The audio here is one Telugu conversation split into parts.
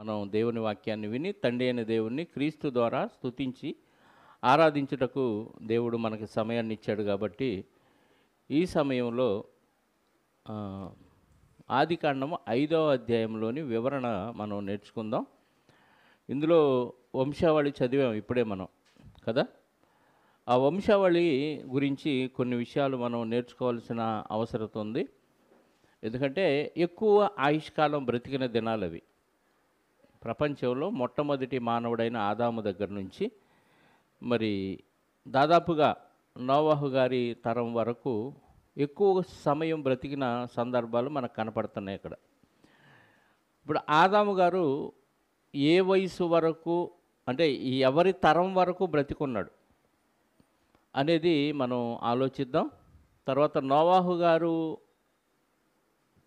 మనం దేవుని వాక్యాన్ని విని తండ్రి అయిన దేవుణ్ణి క్రీస్తు ద్వారా స్తుతించి ఆరాధించుటకు దేవుడు మనకి సమయాన్ని ఇచ్చాడు కాబట్టి ఈ సమయంలో ఆదికాండము ఐదవ అధ్యాయంలోని వివరణ మనం నేర్చుకుందాం ఇందులో వంశావళి చదివాం ఇప్పుడే మనం కదా ఆ వంశావళి గురించి కొన్ని విషయాలు మనం నేర్చుకోవాల్సిన అవసరం ఉంది ఎందుకంటే ఎక్కువ ఆయుష్కాలం బ్రతికిన దినాలు అవి ప్రపంచంలో మొట్టమొదటి మానవుడైన ఆదాము దగ్గర నుంచి మరి దాదాపుగా నోవాహు గారి తరం వరకు ఎక్కువ సమయం బ్రతికిన సందర్భాలు మనకు కనపడుతున్నాయి ఇక్కడ ఇప్పుడు ఆదాము గారు ఏ వయసు వరకు అంటే ఎవరి తరం వరకు బ్రతికున్నాడు అనేది మనం ఆలోచిద్దాం తర్వాత నోవాహు గారు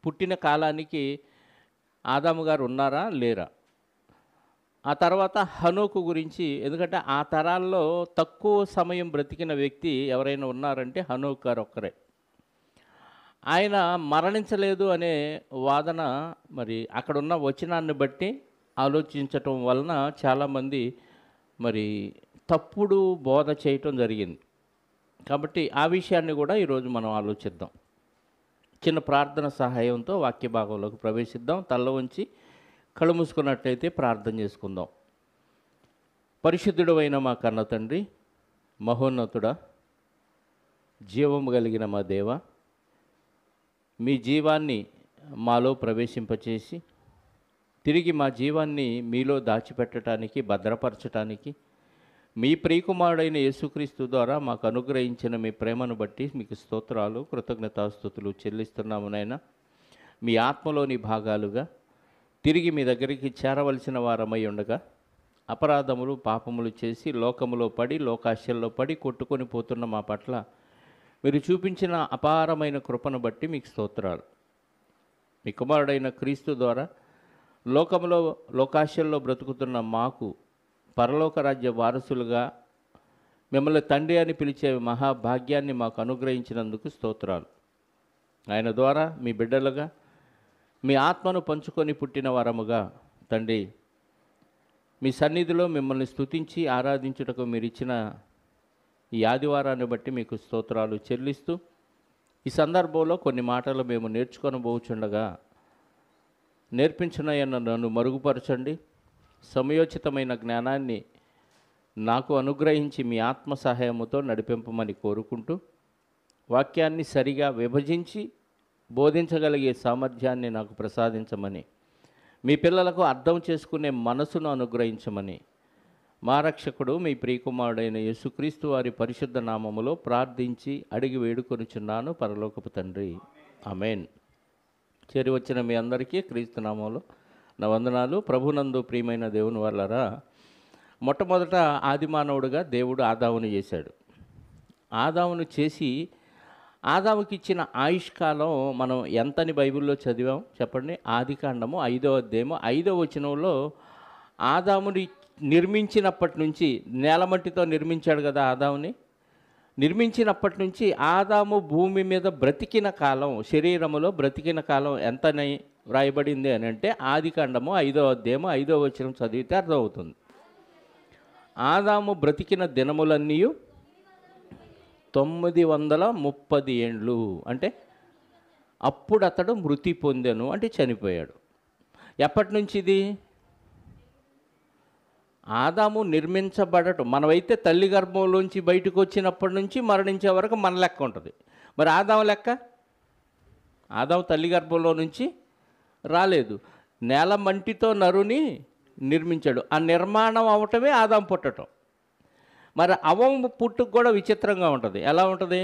పుట్టిన కాలానికి ఆదాము గారు ఉన్నారా లేరా ఆ తర్వాత హనుకు గురించి ఎందుకంటే ఆ తరాల్లో తక్కువ సమయం బ్రతికిన వ్యక్తి ఎవరైనా ఉన్నారంటే హనోక్ గారు ఒక్కరే ఆయన మరణించలేదు అనే వాదన మరి అక్కడున్న వచనాన్ని బట్టి ఆలోచించటం వలన చాలామంది మరి తప్పుడు బోధ చేయటం జరిగింది కాబట్టి ఆ విషయాన్ని కూడా ఈరోజు మనం ఆలోచిద్దాం చిన్న ప్రార్థన సహాయంతో వాక్య భాగంలోకి ప్రవేశిద్దాం తల్ల ఉంచి కళ్ళు మూసుకున్నట్లయితే ప్రార్థన చేసుకుందాం పరిశుద్ధుడు అయిన మా కన్న తండ్రి మహోన్నతుడా జీవము కలిగిన మా దేవ మీ జీవాన్ని మాలో ప్రవేశింపచేసి తిరిగి మా జీవాన్ని మీలో దాచిపెట్టడానికి భద్రపరచడానికి మీ ప్రియకుమారుడైన యేసుక్రీస్తు ద్వారా మాకు అనుగ్రహించిన మీ ప్రేమను బట్టి మీకు స్తోత్రాలు కృతజ్ఞతాస్థుతులు చెల్లిస్తున్నామునైనా మీ ఆత్మలోని భాగాలుగా తిరిగి మీ దగ్గరికి చేరవలసిన వారమై ఉండగా అపరాధములు పాపములు చేసి లోకములో పడి లోకాశల్లో పడి కొట్టుకొని పోతున్న మా పట్ల మీరు చూపించిన అపారమైన కృపను బట్టి మీకు స్తోత్రాలు మీ కుమారుడైన క్రీస్తు ద్వారా లోకములో లోకాశల్లో బ్రతుకుతున్న మాకు పరలోక రాజ్య వారసులుగా మిమ్మల్ని తండ్రి అని పిలిచే మహాభాగ్యాన్ని మాకు అనుగ్రహించినందుకు స్తోత్రాలు ఆయన ద్వారా మీ బిడ్డలుగా మీ ఆత్మను పంచుకొని పుట్టిన వరముగా తండ్రి మీ సన్నిధిలో మిమ్మల్ని స్థుతించి ఆరాధించుటకు మీరు ఇచ్చిన ఈ ఆదివారాన్ని బట్టి మీకు స్తోత్రాలు చెల్లిస్తూ ఈ సందర్భంలో కొన్ని మాటలు మేము నేర్చుకొని పోచుండగా నేర్పించినయన్న నన్ను మరుగుపరచండి సమయోచితమైన జ్ఞానాన్ని నాకు అనుగ్రహించి మీ ఆత్మ సహాయముతో నడిపింపమని కోరుకుంటూ వాక్యాన్ని సరిగా విభజించి బోధించగలిగే సామర్థ్యాన్ని నాకు ప్రసాదించమని మీ పిల్లలకు అర్థం చేసుకునే మనసును అనుగ్రహించమని మా రక్షకుడు మీ ప్రియకుమారుడైన యేసుక్రీస్తు వారి పరిశుద్ధ నామములో ప్రార్థించి అడిగి చిన్నాను పరలోకపు తండ్రి అమెన్ చేరి వచ్చిన మీ అందరికీ క్రీస్తు నామంలో నా వందనాలు ప్రభునందు ప్రియమైన దేవుని వల్లరా మొట్టమొదట ఆదిమానవుడుగా దేవుడు ఆదావును చేశాడు ఆదావును చేసి ఆదావుకి ఇచ్చిన ఆయుష్కాలం మనం ఎంతని బైబిల్లో చదివాం చెప్పండి ఆది కాండము ఐదో అధ్యాయము ఐదో వచనంలో ఆదాముని నిర్మించినప్పటి నుంచి నేలమట్టితో నిర్మించాడు కదా ఆదాముని నిర్మించినప్పటి నుంచి ఆదాము భూమి మీద బ్రతికిన కాలం శరీరములో బ్రతికిన కాలం ఎంతని వ్రాయబడింది అని అంటే ఆది కాండము ఐదో అధ్యాయము ఐదో వచనం చదివితే అర్థమవుతుంది ఆదాము బ్రతికిన దినములన్నీ తొమ్మిది వందల ముప్పది ఏండ్లు అంటే అప్పుడు అతడు మృతి పొందాను అంటే చనిపోయాడు ఎప్పటి నుంచి ఇది ఆదాము నిర్మించబడటం మనమైతే తల్లి గర్భంలోంచి బయటకు వచ్చినప్పటి నుంచి మరణించే వరకు మన లెక్క ఉంటుంది మరి ఆదాము లెక్క ఆదాము తల్లి గర్భంలో నుంచి రాలేదు నేల మంటితో నరుని నిర్మించాడు ఆ నిర్మాణం అవటమే ఆదాం పుట్టడం మరి అవము పుట్టుకు కూడా విచిత్రంగా ఉంటుంది ఎలా ఉంటుంది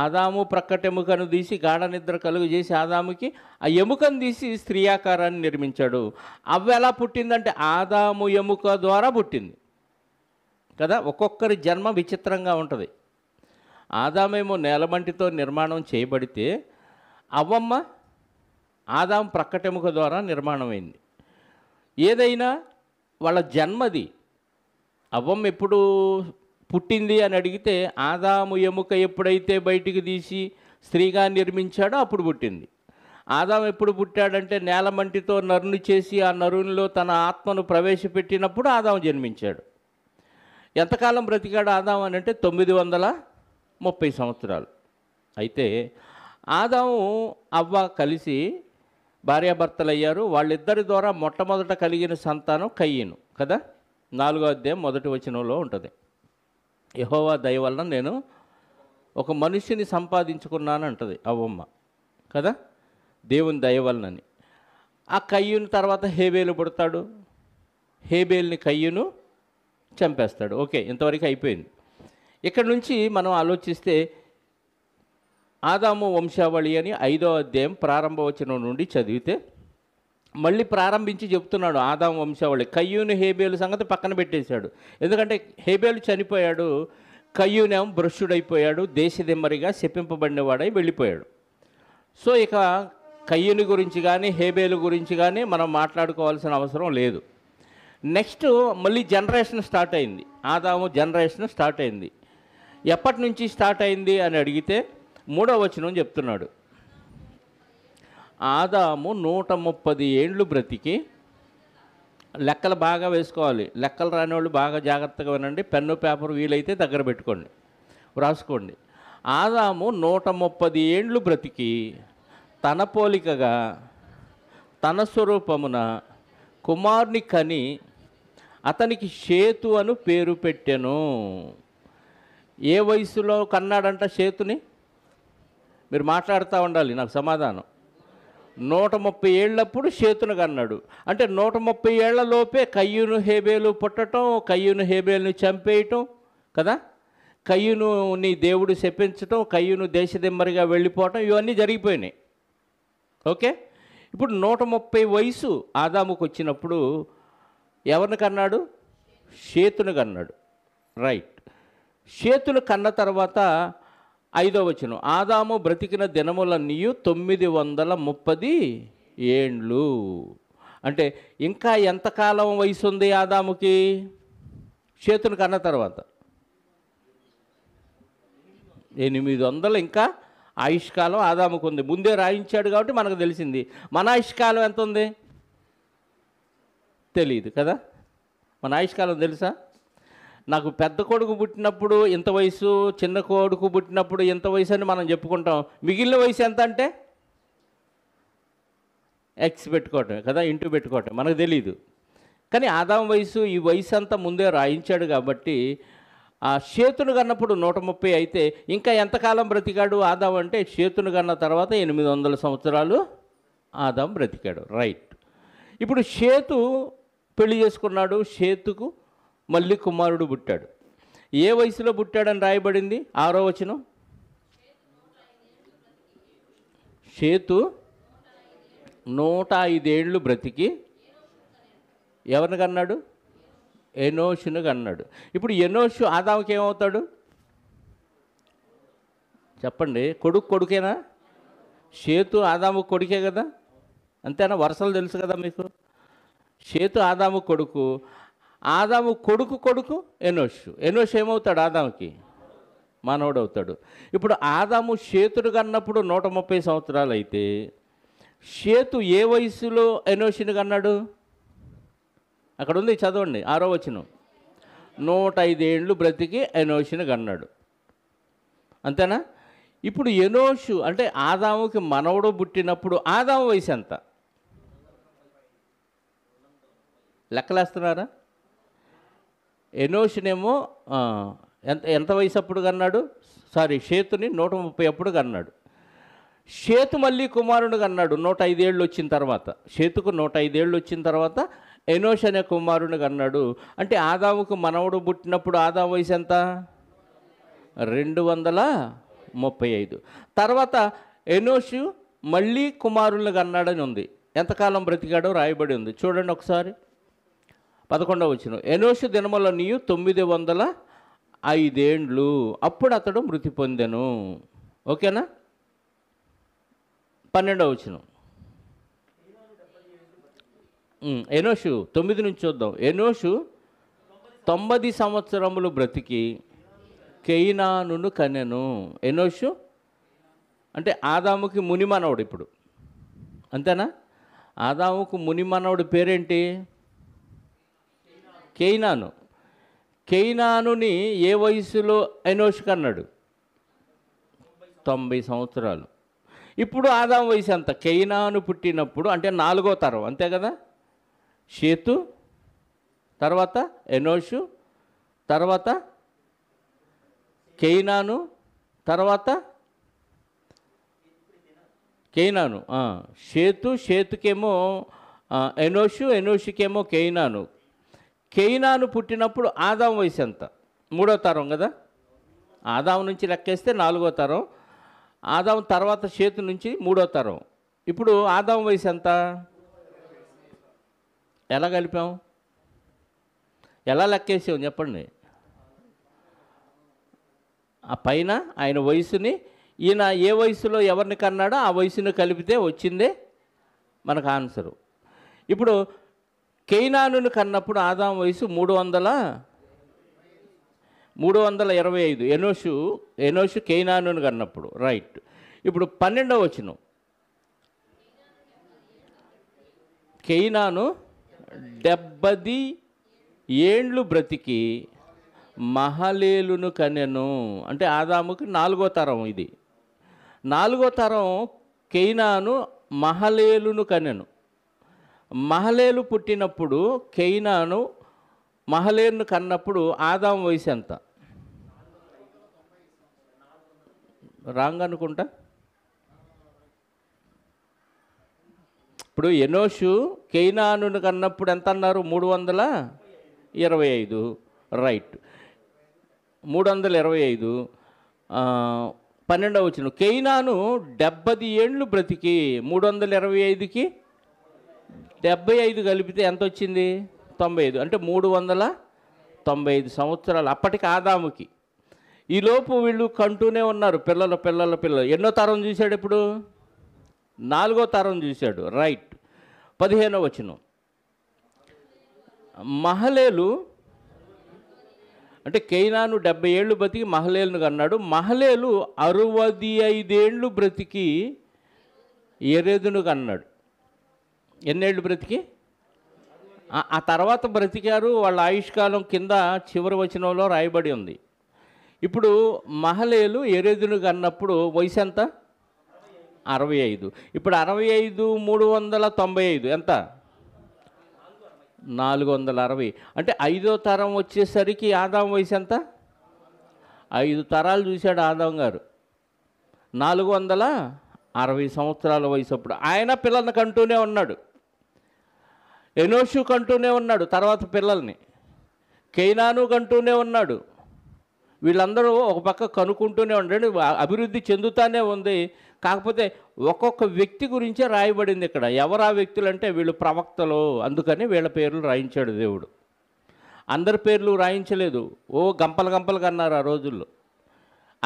ఆదాము ప్రక్కటెముకను ఎముకను తీసి గాఢ నిద్ర కలుగు చేసి ఆదాముకి ఆ ఎముకను తీసి స్త్రీ ఆకారాన్ని నిర్మించాడు అవి ఎలా పుట్టిందంటే ఆదాము ఎముక ద్వారా పుట్టింది కదా ఒక్కొక్కరి జన్మ విచిత్రంగా ఉంటుంది ఆదామేమో నేలమంటితో నిర్మాణం చేయబడితే అవ్వమ్మ ఆదాం ప్రక్కటెముక ద్వారా నిర్మాణమైంది ఏదైనా వాళ్ళ జన్మది అవ్వం ఎప్పుడు పుట్టింది అని అడిగితే ఆదాము ఎముక ఎప్పుడైతే బయటికి తీసి స్త్రీగా నిర్మించాడో అప్పుడు పుట్టింది ఆదాం ఎప్పుడు పుట్టాడంటే నేల మంటితో నరుని చేసి ఆ నరునిలో తన ఆత్మను ప్రవేశపెట్టినప్పుడు ఆదాం జన్మించాడు ఎంతకాలం బ్రతికాడు ఆదాం అని అంటే తొమ్మిది వందల ముప్పై సంవత్సరాలు అయితే ఆదాము అవ్వ కలిసి భార్యాభర్తలయ్యారు వాళ్ళిద్దరి ద్వారా మొట్టమొదట కలిగిన సంతానం కయ్యను కదా నాలుగో అధ్యాయం మొదటి వచనంలో ఉంటుంది యహోవా దయ వలన నేను ఒక మనిషిని సంపాదించుకున్నాను అంటది అవ్వమ్మ కదా దేవుని దయ వలనని ఆ కయ్యూని తర్వాత హేబేలు పుడతాడు హేబేల్ని కయ్యూను చంపేస్తాడు ఓకే ఇంతవరకు అయిపోయింది ఇక్కడ నుంచి మనం ఆలోచిస్తే ఆదాము వంశావళి అని ఐదో అధ్యాయం ప్రారంభ వచనం నుండి చదివితే మళ్ళీ ప్రారంభించి చెప్తున్నాడు ఆదాం వంశావళి కయ్యూని హేబేలు సంగతి పక్కన పెట్టేశాడు ఎందుకంటే హేబేలు చనిపోయాడు కయ్యూనేమో భ్రష్యుడైపోయాడు దేశదిమ్మరిగా శపింపబడినవాడై వెళ్ళిపోయాడు సో ఇక కయ్యూని గురించి కానీ హేబేలు గురించి కానీ మనం మాట్లాడుకోవాల్సిన అవసరం లేదు నెక్స్ట్ మళ్ళీ జనరేషన్ స్టార్ట్ అయింది ఆదాము జనరేషన్ స్టార్ట్ అయింది ఎప్పటి నుంచి స్టార్ట్ అయింది అని అడిగితే మూడో వచనం చెప్తున్నాడు ఆదాము నూట ముప్పది ఏళ్ళు బ్రతికి లెక్కలు బాగా వేసుకోవాలి లెక్కలు రాని వాళ్ళు బాగా జాగ్రత్తగా వినండి పెన్ను పేపర్ వీలైతే దగ్గర పెట్టుకోండి వ్రాసుకోండి ఆదాము నూట ముప్పది ఏండ్లు బ్రతికి తన పోలికగా తన స్వరూపమున కుమార్ని కని అతనికి సేతు అను పేరు పెట్టాను ఏ వయసులో కన్నాడంట సేతుని మీరు మాట్లాడుతూ ఉండాలి నాకు సమాధానం నూట ముప్పై ఏళ్ళప్పుడు చేతును కన్నాడు అంటే నూట ముప్పై ఏళ్లలోపే కయ్యూను హేబేలు పుట్టడం కయ్యూను హేబేలుని చంపేయటం కదా కయ్యూను నీ దేవుడు శపించటం కయ్యూను దేశదిమ్మరిగా వెళ్ళిపోవటం ఇవన్నీ జరిగిపోయినాయి ఓకే ఇప్పుడు నూట ముప్పై వయసు ఆదాముకు వచ్చినప్పుడు ఎవరిని కన్నాడు చేతును కన్నాడు రైట్ చేతులు కన్న తర్వాత ఐదో వచనం ఆదాము బ్రతికిన దినములన్నీ తొమ్మిది వందల ముప్పది ఏండ్లు అంటే ఇంకా ఎంతకాలం వయసు ఉంది ఆదాముకి చేతును కన్న తర్వాత ఎనిమిది వందలు ఇంకా ఆయుష్కాలం ఆదాముకు ఉంది ముందే రాయించాడు కాబట్టి మనకు తెలిసింది మన ఆయుష్కాలం ఎంత ఉంది తెలియదు కదా మన ఆయుష్కాలం తెలుసా నాకు పెద్ద కొడుకు పుట్టినప్పుడు ఇంత వయసు చిన్న కొడుకు పుట్టినప్పుడు ఇంత వయసు అని మనం చెప్పుకుంటాం మిగిలిన వయసు ఎంత అంటే ఎక్స్ పెట్టుకోవటం కదా ఇంటూ పెట్టుకోవటం మనకు తెలియదు కానీ ఆదాం వయసు ఈ వయసు అంతా ముందే రాయించాడు కాబట్టి ఆ చేతును కన్నప్పుడు నూట ముప్పై అయితే ఇంకా ఎంతకాలం బ్రతికాడు ఆదాం అంటే చేతును కన్న తర్వాత ఎనిమిది వందల సంవత్సరాలు ఆదాం బ్రతికాడు రైట్ ఇప్పుడు చేతు పెళ్లి చేసుకున్నాడు చేతుకు మళ్ళీ కుమారుడు పుట్టాడు ఏ వయసులో పుట్టాడని రాయబడింది ఆరో వచనం చేతు నూట ఐదేళ్ళు బ్రతికి ఎవరిని కన్నాడు ఎనోషును కన్నాడు ఇప్పుడు ఎనోషు ఆదాముకి ఏమవుతాడు చెప్పండి కొడుకు కొడుకేనా చేతు ఆదాము కొడుకే కదా అంతేనా వరుసలు తెలుసు కదా మీకు చేతు ఆదాము కొడుకు ఆదాము కొడుకు కొడుకు ఎనోష్ ఎనోష్ ఏమవుతాడు ఆదాముకి అవుతాడు ఇప్పుడు ఆదాము చేతుడు కన్నప్పుడు నూట ముప్పై సంవత్సరాలు అయితే చేతు ఏ వయసులో ఎనోషిని కన్నాడు అక్కడ ఉంది చదవండి ఆరో వచ్చిన నూట ఐదేండ్లు బ్రతికి ఎనోషిని కన్నాడు అంతేనా ఇప్పుడు ఎనోషు అంటే ఆదాముకి మనవడు పుట్టినప్పుడు ఆదాము వయసు ఎంత లెక్కలేస్తున్నారా ఎనోషనేమో ఎంత ఎంత వయసు అప్పుడు కన్నాడు సారీ షేతుని నూట ముప్పై అప్పుడు కన్నాడు షేతు మళ్ళీ కుమారుడు కన్నాడు నూట ఐదేళ్ళు వచ్చిన తర్వాత షేతుకు నూట ఐదేళ్ళు వచ్చిన తర్వాత ఎనోష్ అనే కుమారుని కన్నాడు అంటే ఆదాముకు మనవడు పుట్టినప్పుడు ఆదా వయసు ఎంత రెండు వందల ముప్పై ఐదు తర్వాత ఎనోషు మళ్ళీ కుమారులను కన్నాడని ఉంది ఎంతకాలం బ్రతికాడో రాయబడి ఉంది చూడండి ఒకసారి పదకొండవ వచ్చిన ఎనోషు దినముల నీయు తొమ్మిది వందల ఐదేండ్లు అప్పుడు అతడు మృతి పొందెను ఓకేనా పన్నెండవ వచ్చిన ఎనోషు తొమ్మిది నుంచి చూద్దాం ఎనోషు తొంభై సంవత్సరములు బ్రతికి కెయినాను కనెను ఎనోషు అంటే ఆదాముకి మునిమనవుడు ఇప్పుడు అంతేనా ఆదాముకు ముని పేరేంటి కేయినాను కేయినానుని ఏ వయసులో ఐనోషుకు అన్నాడు తొంభై సంవత్సరాలు ఇప్పుడు ఆదాం వయసు ఎంత కేయినాను పుట్టినప్పుడు అంటే నాలుగో తరం అంతే కదా షేతు తర్వాత ఎనోషు తర్వాత కేయినాను తర్వాత కేయినాను షేతు షేతుకేమో ఎనోషు ఎనోషుకేమో కేయినాను కెయినాను పుట్టినప్పుడు ఆదాం వయసు ఎంత మూడో తరం కదా ఆదాం నుంచి లెక్కేస్తే నాలుగో తరం ఆదాం తర్వాత చేతు నుంచి మూడో తరం ఇప్పుడు ఆదాం వయసు ఎంత ఎలా కలిపాం ఎలా లెక్కేసాం చెప్పండి ఆ పైన ఆయన వయసుని ఈయన ఏ వయసులో ఎవరిని కన్నాడో ఆ వయసును కలిపితే వచ్చిందే మనకు ఆన్సరు ఇప్పుడు కేనాను కన్నప్పుడు ఆదాం వయసు మూడు వందల మూడు వందల ఇరవై ఐదు ఎనోషు ఎనోషు కేనాను కన్నప్పుడు రైట్ ఇప్పుడు పన్నెండవ వచ్చిన కేనాను డెబ్బది ఏండ్లు బ్రతికి మహలేలును కనెను అంటే ఆదాముకి నాలుగో తరం ఇది నాలుగో తరం కెయినాను మహలేలును కనెను మహలేలు పుట్టినప్పుడు కెయినాను మహలేరును కన్నప్పుడు ఆదాం వయసు ఎంత రాంగ్ అనుకుంటా ఇప్పుడు ఎనోషు కెయినాను కన్నప్పుడు ఎంత అన్నారు మూడు వందల ఇరవై ఐదు రైట్ మూడు వందల ఇరవై ఐదు పన్నెండవ వచ్చిన కెయినాను డెబ్బది ఏండ్లు బ్రతికి మూడు వందల ఇరవై ఐదుకి డెబ్బై ఐదు కలిపితే ఎంత వచ్చింది తొంభై ఐదు అంటే మూడు వందల తొంభై ఐదు సంవత్సరాలు అప్పటికి ఆదాముకి ఈలోపు వీళ్ళు కంటూనే ఉన్నారు పిల్లల పిల్లల పిల్లలు ఎన్నో తరం చూశాడు ఇప్పుడు నాలుగో తరం చూశాడు రైట్ పదిహేనో వచనం మహలేలు అంటే కైనాను డెబ్బై ఏళ్ళు బతికి మహలేలును కన్నాడు మహలేలు అరవది ఐదేళ్ళు బ్రతికి ఎరేదును కన్నాడు ఎన్నేళ్ళు బ్రతికి ఆ తర్వాత బ్రతికారు వాళ్ళ ఆయుష్కాలం కింద చివరి వచనంలో రాయబడి ఉంది ఇప్పుడు మహలేలు ఎరేదును కన్నప్పుడు వయసు ఎంత అరవై ఐదు ఇప్పుడు అరవై ఐదు మూడు వందల తొంభై ఐదు ఎంత నాలుగు వందల అరవై అంటే ఐదో తరం వచ్చేసరికి ఆదాం వయసు ఎంత ఐదు తరాలు చూశాడు ఆదాం గారు నాలుగు వందల అరవై సంవత్సరాల వయసు అప్పుడు ఆయన పిల్లల్ని కంటూనే ఉన్నాడు ఎనోషు కంటూనే ఉన్నాడు తర్వాత పిల్లల్ని కైనాను కంటూనే ఉన్నాడు వీళ్ళందరూ ఒక పక్క కనుక్కుంటూనే ఉండండి అభివృద్ధి చెందుతానే ఉంది కాకపోతే ఒక్కొక్క వ్యక్తి గురించే రాయబడింది ఇక్కడ ఎవరు ఆ వ్యక్తులు అంటే వీళ్ళు ప్రవక్తలు అందుకని వీళ్ళ పేర్లు రాయించాడు దేవుడు అందరి పేర్లు రాయించలేదు ఓ గంపలు గంపలు కన్నారు ఆ రోజుల్లో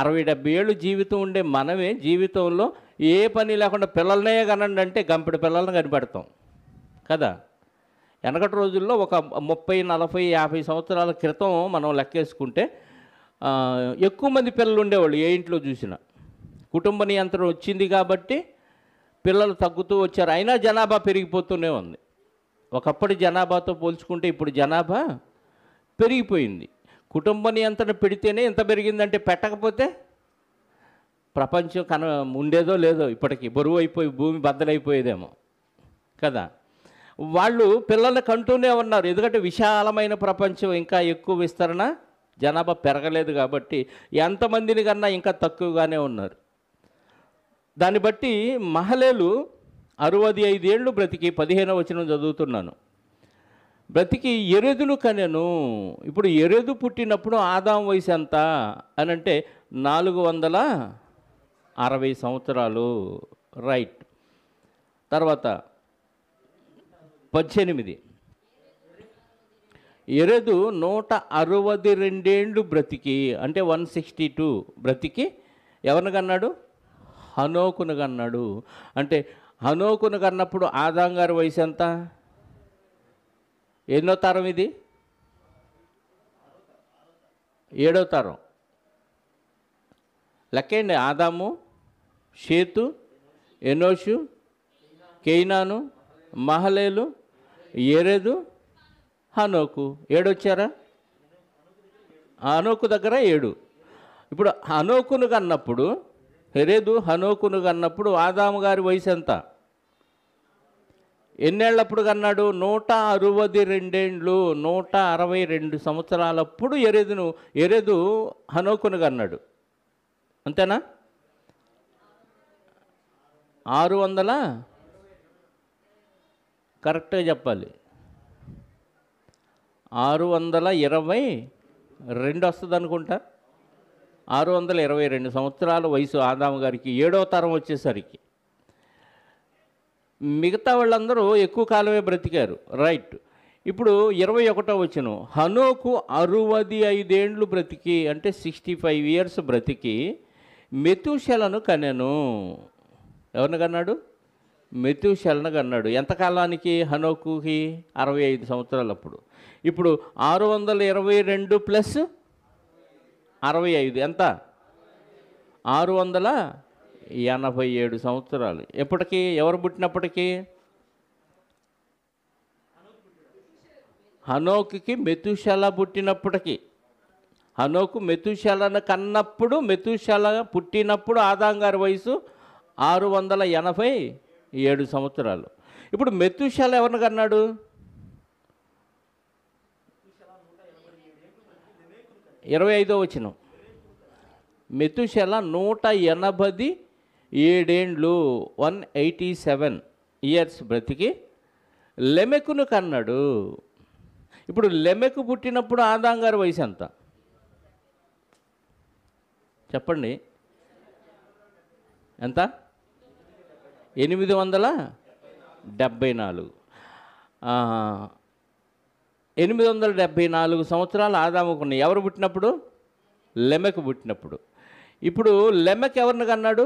అరవై డెబ్బై ఏళ్ళు జీవితం ఉండే మనమే జీవితంలో ఏ పని లేకుండా పిల్లలనే కనండి అంటే గంపెడు పిల్లలను కనిపెడతాం కదా వెనకటి రోజుల్లో ఒక ముప్పై నలభై యాభై సంవత్సరాల క్రితం మనం లెక్కేసుకుంటే ఎక్కువ మంది పిల్లలు ఉండేవాళ్ళు ఏ ఇంట్లో చూసినా కుటుంబ నియంత్రణ వచ్చింది కాబట్టి పిల్లలు తగ్గుతూ వచ్చారు అయినా జనాభా పెరిగిపోతూనే ఉంది ఒకప్పటి జనాభాతో పోల్చుకుంటే ఇప్పుడు జనాభా పెరిగిపోయింది కుటుంబ నియంత్రణ పెడితేనే ఇంత పెరిగిందంటే పెట్టకపోతే ప్రపంచం కన ఉండేదో లేదో ఇప్పటికి బరువు అయిపోయి భూమి బద్దలైపోయేదేమో కదా వాళ్ళు పిల్లలు కంటూనే ఉన్నారు ఎందుకంటే విశాలమైన ప్రపంచం ఇంకా ఎక్కువ విస్తరణ జనాభా పెరగలేదు కాబట్టి ఎంతమందిని కన్నా ఇంకా తక్కువగానే ఉన్నారు దాన్ని బట్టి మహలేలు అరవది ఐదేళ్ళు బ్రతికి పదిహేనవ వచనం చదువుతున్నాను బ్రతికి ఎరెదులు కనెను ఇప్పుడు ఎరెదు పుట్టినప్పుడు ఆదాం వయసు ఎంత అని అంటే నాలుగు వందల అరవై సంవత్సరాలు రైట్ తర్వాత పద్దెనిమిది ఎరదు నూట అరవది రెండేళ్ళు బ్రతికి అంటే వన్ సిక్స్టీ టూ బ్రతికి ఎవరిని కన్నాడు హనోకును కన్నాడు అంటే హనోకును కన్నప్పుడు ఆదాం గారి వయసు ఎంత ఎన్నో తరం ఇది ఏడో తరం లెక్కండి ఆదాము షేతు ఎనోషు కెయినాను మహలేలు ఏరేదు హనోకు ఏడొచ్చారా హనోకు దగ్గర ఏడు ఇప్పుడు హనోకును కన్నప్పుడు హెరేదు హనోకును కన్నప్పుడు ఆదాము గారి వయసు ఎంత ఎన్నేళ్ళప్పుడు అన్నాడు నూట అరవది రెండేండ్లు నూట అరవై రెండు సంవత్సరాలప్పుడు ఎరెదును ఎరెదు హనోకునుగా కన్నాడు అంతేనా ఆరు వందల కరెక్ట్గా చెప్పాలి ఆరు వందల ఇరవై రెండు వస్తుంది అనుకుంటా ఆరు వందల ఇరవై రెండు సంవత్సరాల వయసు ఆదాము గారికి ఏడో తరం వచ్చేసరికి మిగతా వాళ్ళందరూ ఎక్కువ కాలమే బ్రతికారు రైట్ ఇప్పుడు ఇరవై ఒకటో వచ్చిన హనోకు అరవది ఐదేండ్లు బ్రతికి అంటే సిక్స్టీ ఫైవ్ ఇయర్స్ బ్రతికి మెతుశలను కనెను ఎవరిని కన్నాడు మెతుశలను కన్నాడు ఎంతకాలానికి హనోకుకి అరవై ఐదు సంవత్సరాలు అప్పుడు ఇప్పుడు ఆరు వందల ఇరవై రెండు ప్లస్ అరవై ఐదు ఎంత ఆరు వందల ఎనభై ఏడు సంవత్సరాలు ఎప్పటికీ ఎవరు పుట్టినప్పటికీ హనోకి మెతుశాల పుట్టినప్పటికీ హనోకు మెతుశాలను కన్నప్పుడు మెతుశాల పుట్టినప్పుడు ఆదాం గారి వయసు ఆరు వందల ఎనభై ఏడు సంవత్సరాలు ఇప్పుడు మెతుశాల ఎవరిని కన్నాడు ఇరవై ఐదో వచ్చినాం మెతుశాల నూట ఎనభై ఏడేండ్లు వన్ ఎయిటీ సెవెన్ ఇయర్స్ బ్రతికి లెమెకును కన్నాడు ఇప్పుడు లెమెకు పుట్టినప్పుడు ఆదాం గారి వయసు ఎంత చెప్పండి ఎంత ఎనిమిది వందల డెబ్భై నాలుగు ఎనిమిది వందల డెబ్భై నాలుగు సంవత్సరాలు ఆదాముకున్నాయి ఎవరు పుట్టినప్పుడు లెమెకు పుట్టినప్పుడు ఇప్పుడు లెమెక్ ఎవరిని కన్నాడు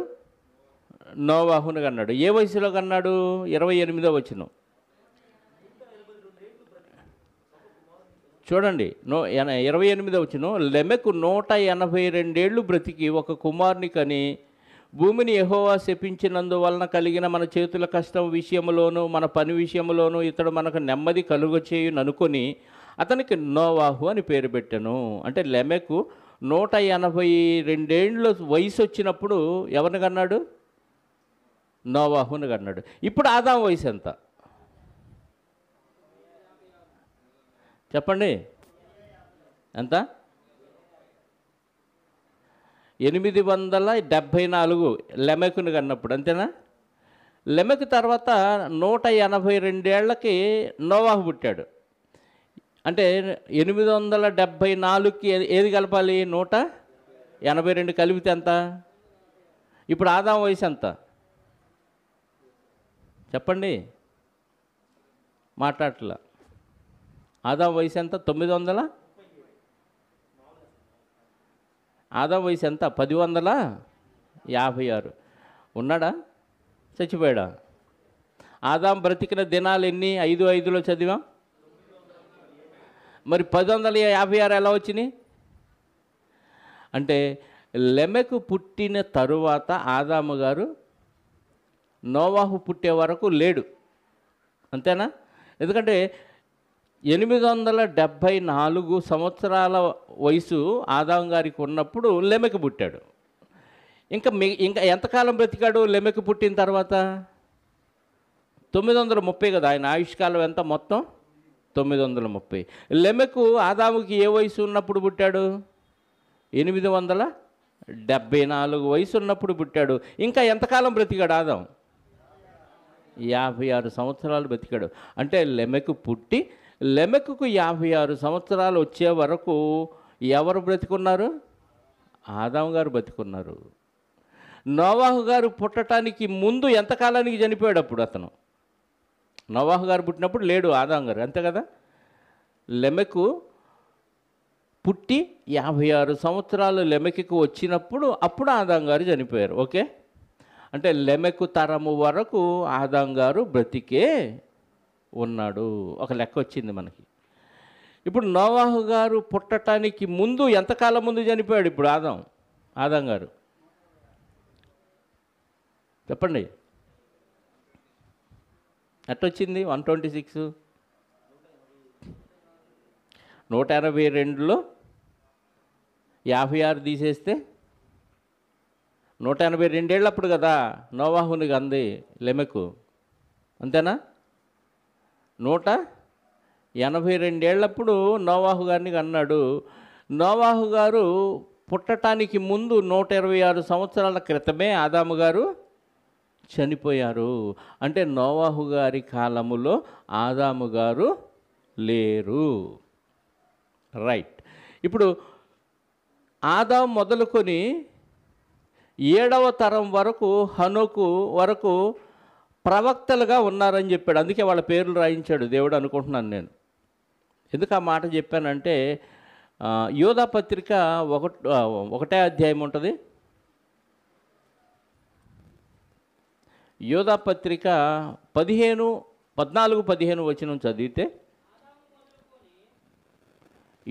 నోవాహును కన్నాడు ఏ వయసులో కన్నాడు ఇరవై ఎనిమిదో వచ్చిన చూడండి నో ఇరవై ఎనిమిదో వచ్చిన లెమెకు నూట ఎనభై రెండేళ్లు బ్రతికి ఒక కుమారుని కని భూమిని ఎహోవా శపించినందువలన కలిగిన మన చేతుల కష్టం విషయంలోనూ మన పని విషయంలోనూ ఇతడు మనకు నెమ్మది కలుగచేయును అనుకొని అతనికి నోవాహు అని పేరు పెట్టాను అంటే లెమెకు నూట ఎనభై రెండేళ్ళు వయసు వచ్చినప్పుడు ఎవరిని కన్నాడు నోవాహుని అన్నాడు ఇప్పుడు ఆదాం వయసు ఎంత చెప్పండి ఎంత ఎనిమిది వందల డెబ్భై నాలుగు లెమెకును కన్నప్పుడు అంతేనా లెమెకు తర్వాత నూట ఎనభై రెండేళ్లకి నోవాహు పుట్టాడు అంటే ఎనిమిది వందల డెబ్భై నాలుగుకి ఏది కలపాలి నూట ఎనభై రెండు కలిపితే ఎంత ఇప్పుడు ఆదాం వయసు ఎంత చెప్పండి మాట్లాడట్లా ఆదా వయసు ఎంత తొమ్మిది వందల ఆదా వయసు ఎంత పది వందల యాభై ఆరు ఉన్నాడా చచ్చిపోయాడా ఆదాం బ్రతికిన దినాలు ఎన్ని ఐదు ఐదులో చదివాం మరి పది వందల యాభై ఆరు ఎలా వచ్చినాయి అంటే లెమెకు పుట్టిన తరువాత ఆదాము గారు నోవాహు పుట్టే వరకు లేడు అంతేనా ఎందుకంటే ఎనిమిది వందల డెబ్భై నాలుగు సంవత్సరాల వయసు ఆదాం గారికి ఉన్నప్పుడు లెమెకి పుట్టాడు ఇంకా మి ఇంకా ఎంతకాలం బ్రతికాడు లెమెకి పుట్టిన తర్వాత తొమ్మిది వందల ముప్పై కదా ఆయన ఆయుష్కాలం ఎంత మొత్తం తొమ్మిది వందల ముప్పై లెమెకు ఆదాముకి ఏ వయసు ఉన్నప్పుడు పుట్టాడు ఎనిమిది వందల డెబ్భై నాలుగు వయసు ఉన్నప్పుడు పుట్టాడు ఇంకా ఎంతకాలం బ్రతికాడు ఆదాం యాభై ఆరు సంవత్సరాలు బతికాడు అంటే లెమెకు పుట్టి లెమెకు యాభై ఆరు సంవత్సరాలు వచ్చే వరకు ఎవరు బ్రతికున్నారు ఆదాం గారు బతికున్నారు నోవాహు గారు పుట్టడానికి ముందు ఎంతకాలానికి చనిపోయాడు అప్పుడు అతను నోవాహు గారు పుట్టినప్పుడు లేడు ఆదాం గారు అంతే కదా లెమెకు పుట్టి యాభై ఆరు సంవత్సరాలు లెమెకి వచ్చినప్పుడు అప్పుడు ఆదాం గారు చనిపోయారు ఓకే అంటే లెమెకు తరము వరకు ఆదాం గారు బ్రతికే ఉన్నాడు ఒక లెక్క వచ్చింది మనకి ఇప్పుడు నోవాహు గారు పుట్టడానికి ముందు ఎంతకాలం ముందు చనిపోయాడు ఇప్పుడు ఆదాం ఆదాం గారు చెప్పండి ఎట్టొచ్చింది వన్ ట్వంటీ సిక్స్ నూట ఎనభై రెండులో యాభై ఆరు తీసేస్తే నూట ఎనభై రెండేళ్ళప్పుడు కదా నోవాహునికి అంది లెమెకు అంతేనా నూట ఎనభై రెండేళ్ళప్పుడు నోవాహు గారిని అన్నాడు నోవాహు గారు పుట్టటానికి ముందు నూట ఇరవై ఆరు సంవత్సరాల క్రితమే ఆదాము గారు చనిపోయారు అంటే నోవాహు గారి కాలములో ఆదాము గారు లేరు రైట్ ఇప్పుడు ఆదాం మొదలుకొని ఏడవ తరం వరకు హనుకు వరకు ప్రవక్తలుగా ఉన్నారని చెప్పాడు అందుకే వాళ్ళ పేర్లు రాయించాడు దేవుడు అనుకుంటున్నాను నేను ఎందుకు ఆ మాట చెప్పానంటే యోధా పత్రిక ఒక ఒకటే అధ్యాయం ఉంటుంది యోధా పత్రిక పదిహేను పద్నాలుగు పదిహేను వచనం చదివితే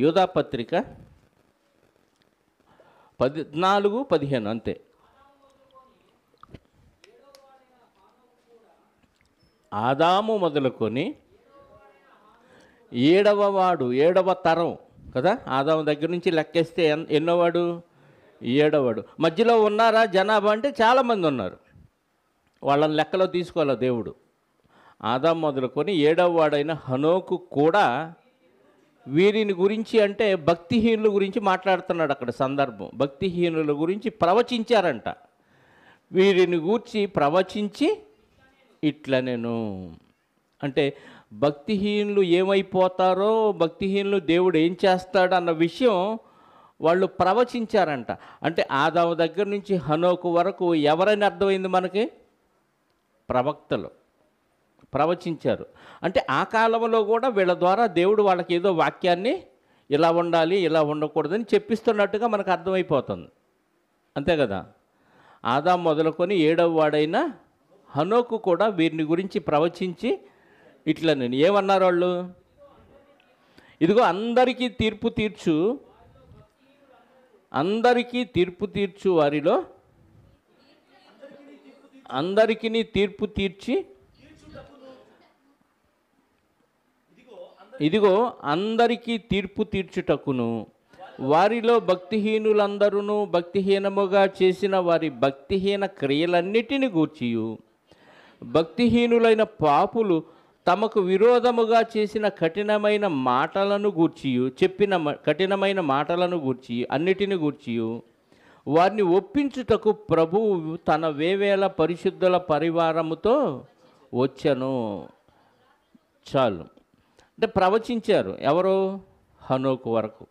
యోధా పత్రిక పద్నాలుగు పదిహేను అంతే ఆదాము మొదలుకొని ఏడవ వాడు ఏడవ తరం కదా ఆదాము దగ్గర నుంచి లెక్కేస్తే ఎన్నోవాడు ఏడవాడు మధ్యలో ఉన్నారా జనాభా అంటే చాలామంది ఉన్నారు వాళ్ళని లెక్కలో తీసుకోవాలి దేవుడు ఆదాం మొదలుకొని ఏడవ వాడైన హనోకు కూడా వీరిని గురించి అంటే భక్తిహీనుల గురించి మాట్లాడుతున్నాడు అక్కడ సందర్భం భక్తిహీనుల గురించి ప్రవచించారంట వీరిని గూర్చి ప్రవచించి ఇట్లా నేను అంటే భక్తిహీనులు ఏమైపోతారో భక్తిహీనులు దేవుడు ఏం చేస్తాడు అన్న విషయం వాళ్ళు ప్రవచించారంట అంటే ఆదాము దగ్గర నుంచి హనోకు వరకు ఎవరైనా అర్థమైంది మనకి ప్రవక్తలు ప్రవచించారు అంటే ఆ కాలంలో కూడా వీళ్ళ ద్వారా దేవుడు వాళ్ళకి ఏదో వాక్యాన్ని ఇలా ఉండాలి ఇలా ఉండకూడదని చెప్పిస్తున్నట్టుగా మనకు అర్థమైపోతుంది అంతే కదా ఆదాం మొదలుకొని ఏడవ వాడైనా హనోకు కూడా వీరిని గురించి ప్రవచించి ఇట్లా నేను ఏమన్నారు వాళ్ళు ఇదిగో అందరికీ తీర్పు తీర్చు అందరికీ తీర్పు తీర్చు వారిలో అందరికీ తీర్పు తీర్చి ఇదిగో అందరికీ తీర్పు తీర్చుటకును వారిలో భక్తిహీనులందరూ భక్తిహీనముగా చేసిన వారి భక్తిహీన క్రియలన్నిటిని గూర్చియు భక్తిహీనులైన పాపులు తమకు విరోధముగా చేసిన కఠినమైన మాటలను గూర్చియు చెప్పిన కఠినమైన మాటలను గూర్చి అన్నిటిని గూర్చియు వారిని ఒప్పించుటకు ప్రభువు తన వేవేల పరిశుద్ధుల పరివారముతో వచ్చను చాలు అంటే ప్రవచించారు ఎవరు హనోకు వరకు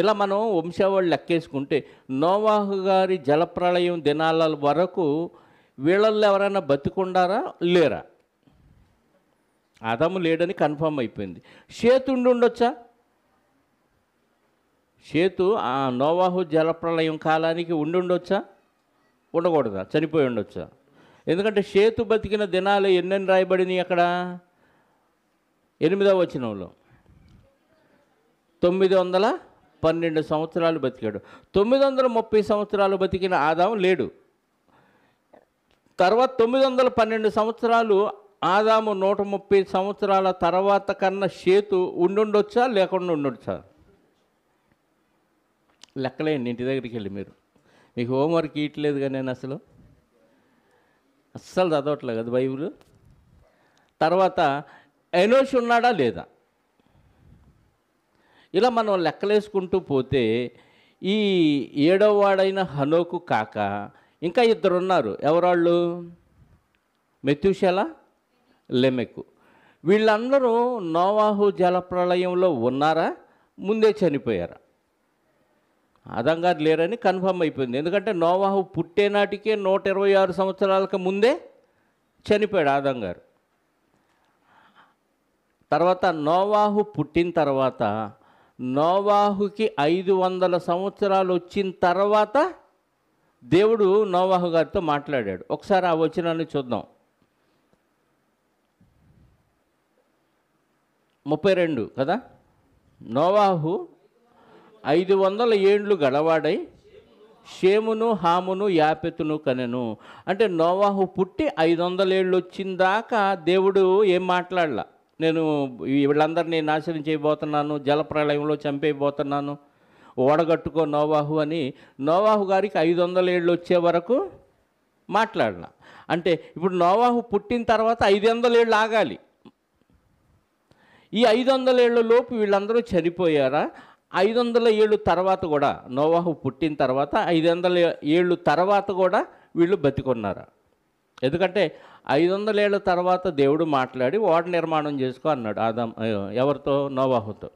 ఇలా మనం వంశావళి లెక్కేసుకుంటే నోవాహు గారి జలప్రళయం దినాల వరకు వీళ్ళల్లో ఎవరైనా బతికుండారా లేరా అదము లేడని కన్ఫర్మ్ అయిపోయింది చేతు ఉండి ఉండొచ్చా చేతు ఆ నోవాహు జలప్రలయం కాలానికి ఉండి ఉండొచ్చా ఉండకూడదా చనిపోయి ఉండొచ్చా ఎందుకంటే చేతు బతికిన దినాలు ఎన్నెన్ని రాయబడినాయి అక్కడ ఎనిమిదవ వచనంలో తొమ్మిది వందల పన్నెండు సంవత్సరాలు బతికాడు తొమ్మిది వందల ముప్పై సంవత్సరాలు బతికిన ఆదాం లేడు తర్వాత తొమ్మిది వందల పన్నెండు సంవత్సరాలు ఆదాము నూట ముప్పై సంవత్సరాల తర్వాత కన్నా సేతు ఉండుండొచ్చా లేకుండా ఉండొచ్చా లెక్కలేండి ఇంటి దగ్గరికి వెళ్ళి మీరు మీకు హోంవర్క్ ఇయట్లేదు కానీ నేను అసలు అస్సలు చదవట్లేదు కదా బైబిల్ తర్వాత ఎనోష్ ఉన్నాడా లేదా ఇలా మనం లెక్కలేసుకుంటూ పోతే ఈ ఏడవవాడైన హనోకు కాక ఇంకా ఇద్దరు ఉన్నారు ఎవరాళ్ళు మెత్యూషల లెమెక్కు వీళ్ళందరూ నోవాహు జలప్రళయంలో ఉన్నారా ముందే చనిపోయారా ఆదాం గారు లేరని కన్ఫర్మ్ అయిపోయింది ఎందుకంటే నోవాహు పుట్టేనాటికే నూట ఇరవై ఆరు సంవత్సరాలకు ముందే చనిపోయాడు ఆదంగారు గారు తర్వాత నోవాహు పుట్టిన తర్వాత నోవాహుకి ఐదు వందల సంవత్సరాలు వచ్చిన తర్వాత దేవుడు నోవాహు గారితో మాట్లాడాడు ఒకసారి ఆ వచనాన్ని చూద్దాం ముప్పై రెండు కదా నోవాహు ఐదు వందల ఏండ్లు గడవాడై షేమును హామును యాపెతును కనెను అంటే నోవాహు పుట్టి ఐదు వందల ఏళ్ళు వచ్చిందాకా దేవుడు ఏం మాట్లాడలా నేను వీళ్ళందరినీ నాశనం చేయబోతున్నాను జలప్రళయంలో చంపేయబోతున్నాను ఓడగట్టుకో నోవాహు అని నోవాహు గారికి ఐదు వందల ఏళ్ళు వచ్చే వరకు మాట్లాడిన అంటే ఇప్పుడు నోవాహు పుట్టిన తర్వాత ఐదు వందల ఏళ్ళు ఆగాలి ఈ ఐదు వందల ఏళ్ళ లోపు వీళ్ళందరూ చనిపోయారా ఐదు వందల ఏళ్ళు తర్వాత కూడా నోవాహు పుట్టిన తర్వాత ఐదు వందల ఏళ్ళు తర్వాత కూడా వీళ్ళు బతికున్నారా ఎందుకంటే ఐదు వందల ఏళ్ళ తర్వాత దేవుడు మాట్లాడి ఓడ నిర్మాణం చేసుకో అన్నాడు ఆదాం ఎవరితో నోవాహుతో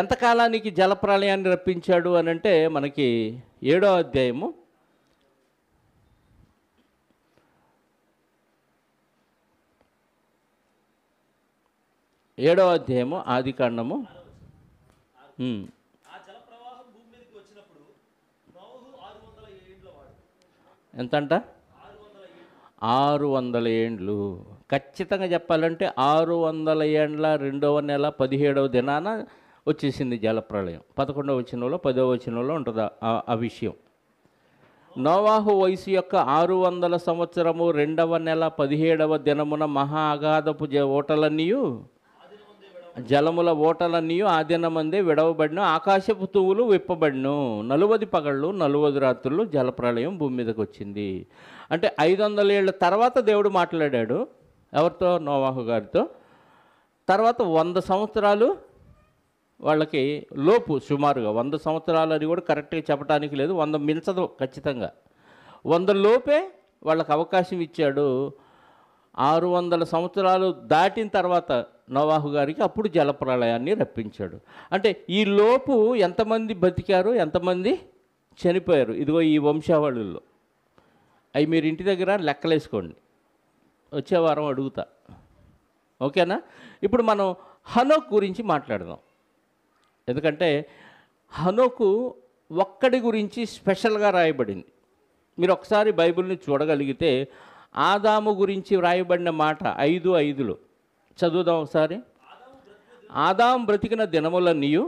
ఎంతకాలానికి జలప్రళయాన్ని రప్పించాడు అని అంటే మనకి ఏడో అధ్యాయము ఏడవ అధ్యాయము ఆది కాండము ఎంతంట ఆరు వందల ఏండ్లు ఖచ్చితంగా చెప్పాలంటే ఆరు వందల ఏండ్ల రెండవ నెల పదిహేడవ దినాన వచ్చేసింది జలప్రళయం పదకొండవ వచనంలో పదవ వచనంలో ఉంటుంది ఆ విషయం నోవాహు వయసు యొక్క ఆరు వందల సంవత్సరము రెండవ నెల పదిహేడవ దినమున మహా అగాధపు ఓటలన్నీ జలముల ఓటలన్నీ ఆ దినమందే విడవబడిన ఆకాశపు తువ్వులు విప్పబడిను నలువది పగళ్ళు నలువది రాత్రులు జలప్రళయం భూమి మీదకి వచ్చింది అంటే ఐదు వందల ఏళ్ళ తర్వాత దేవుడు మాట్లాడాడు ఎవరితో నోవాహు గారితో తర్వాత వంద సంవత్సరాలు వాళ్ళకి లోపు సుమారుగా వంద సంవత్సరాలు అని కూడా కరెక్ట్గా చెప్పడానికి లేదు వంద మించదు ఖచ్చితంగా వంద లోపే వాళ్ళకి అవకాశం ఇచ్చాడు ఆరు వందల సంవత్సరాలు దాటిన తర్వాత నవాహు గారికి అప్పుడు ప్రళయాన్ని రప్పించాడు అంటే ఈ లోపు ఎంతమంది బతికారు ఎంతమంది చనిపోయారు ఇదిగో ఈ వంశావళిలో అవి మీరు ఇంటి దగ్గర లెక్కలేసుకోండి వచ్చే వారం అడుగుతా ఓకేనా ఇప్పుడు మనం హనోక్ గురించి మాట్లాడదాం ఎందుకంటే హనుకు ఒక్కడి గురించి స్పెషల్గా రాయబడింది మీరు ఒకసారి బైబిల్ని చూడగలిగితే ఆదాము గురించి వ్రాయబడిన మాట ఐదు ఐదులు చదువుదాం ఒకసారి ఆదాం బ్రతికిన దినముల నీయు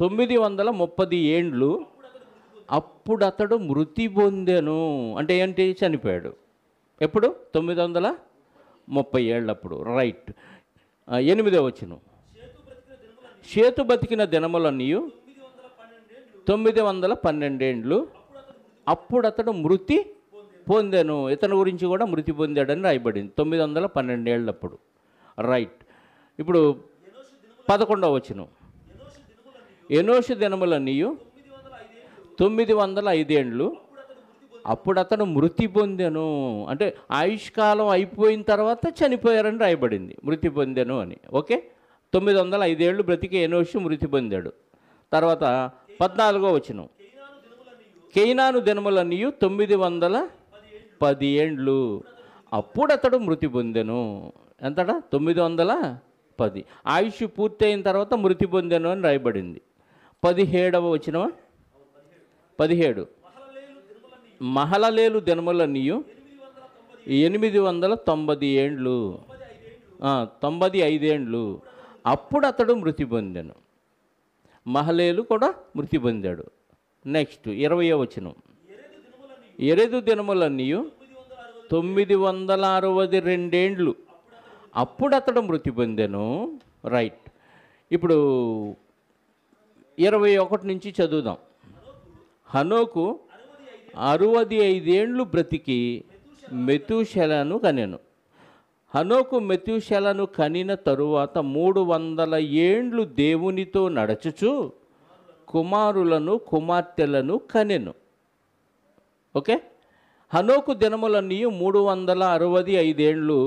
తొమ్మిది వందల ముప్పది ఏండ్లు అప్పుడు అతడు మృతి పొందెను అంటే ఏంటి చనిపోయాడు ఎప్పుడు తొమ్మిది వందల ముప్పై ఏళ్ళప్పుడు రైట్ ఎనిమిదో వచ్చినాం చేతు బతికిన దినములన్నీ తొమ్మిది వందల పన్నెండేండ్లు అప్పుడు అతడు మృతి పొందాను ఇతని గురించి కూడా మృతి పొందాడని రాయబడింది తొమ్మిది వందల పన్నెండేళ్ళు అప్పుడు రైట్ ఇప్పుడు పదకొండవ వచనం ఎనోషు దినములన్నీ తొమ్మిది వందల ఐదేండ్లు అప్పుడు అతను మృతి పొందాను అంటే ఆయుష్కాలం అయిపోయిన తర్వాత చనిపోయారని రాయబడింది మృతి పొందాను అని ఓకే తొమ్మిది వందల ఐదేళ్లు బ్రతికి ఎనోషి మృతి పొందాడు తర్వాత పద్నాలుగో వచనం కెయినాను దినముల నీయు తొమ్మిది వందల పది ఏండ్లు అప్పుడు అతడు మృతి పొందెను ఎంతట తొమ్మిది వందల పది ఆయుష్ పూర్తయిన తర్వాత మృతి పొందెను అని రాయబడింది పదిహేడవ వచనమా పదిహేడు మహలలేలు దినముల నీయు ఎనిమిది వందల తొంభై ఏండ్లు తొంభై ఐదేండ్లు అప్పుడు అతడు మృతి పొందాను మహలేలు కూడా మృతి పొందాడు నెక్స్ట్ ఇరవై వచనం ఎరదు దినములన్నీ తొమ్మిది వందల అరవది రెండేండ్లు అప్పుడు అతడు మృతి పొందాను రైట్ ఇప్పుడు ఇరవై ఒకటి నుంచి చదువుదాం హనోకు అరవది ఐదేండ్లు బ్రతికి మెతుశలను కనెను హనోకు మెత్యూషలను కనిన తరువాత మూడు వందల ఏండ్లు దేవునితో నడచుచు కుమారులను కుమార్తెలను కనెను ఓకే హనోకు దినములన్నీ మూడు వందల అరవై ఐదేండ్లు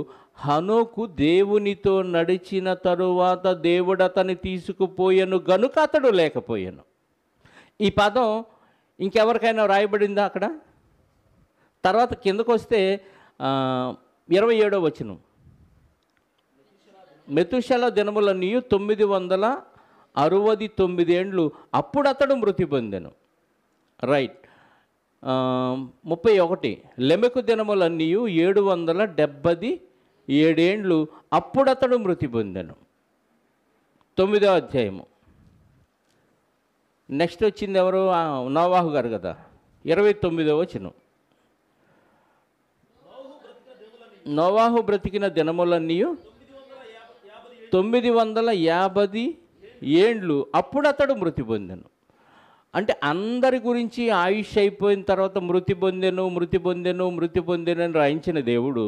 హనోకు దేవునితో నడిచిన తరువాత దేవుడు అతని తీసుకుపోయాను గనుక అతడు లేకపోయాను ఈ పదం ఇంకెవరికైనా రాయబడిందా అక్కడ తర్వాత కిందకు వస్తే ఇరవై ఏడో వచనం మెతుశల దినముల నీయు తొమ్మిది వందల అరవది తొమ్మిదేండ్లు అప్పుడు అతడు మృతి పొందెను రైట్ ముప్పై ఒకటి లెమెకు దినములన్నీయు ఏడు వందల డెబ్బది ఏడేండ్లు అప్పుడతడు మృతి పొందెను తొమ్మిదో అధ్యాయము నెక్స్ట్ వచ్చింది ఎవరు నవాహు గారు కదా ఇరవై తొమ్మిదో వచ్చిన నోవాహు బ్రతికిన దినములన్నీయు తొమ్మిది వందల యాభై ఏండ్లు అప్పుడు అతడు మృతి పొందాను అంటే అందరి గురించి ఆయుష్ అయిపోయిన తర్వాత మృతి పొందెను మృతి పొందెను మృతి పొందెను అని రాయించిన దేవుడు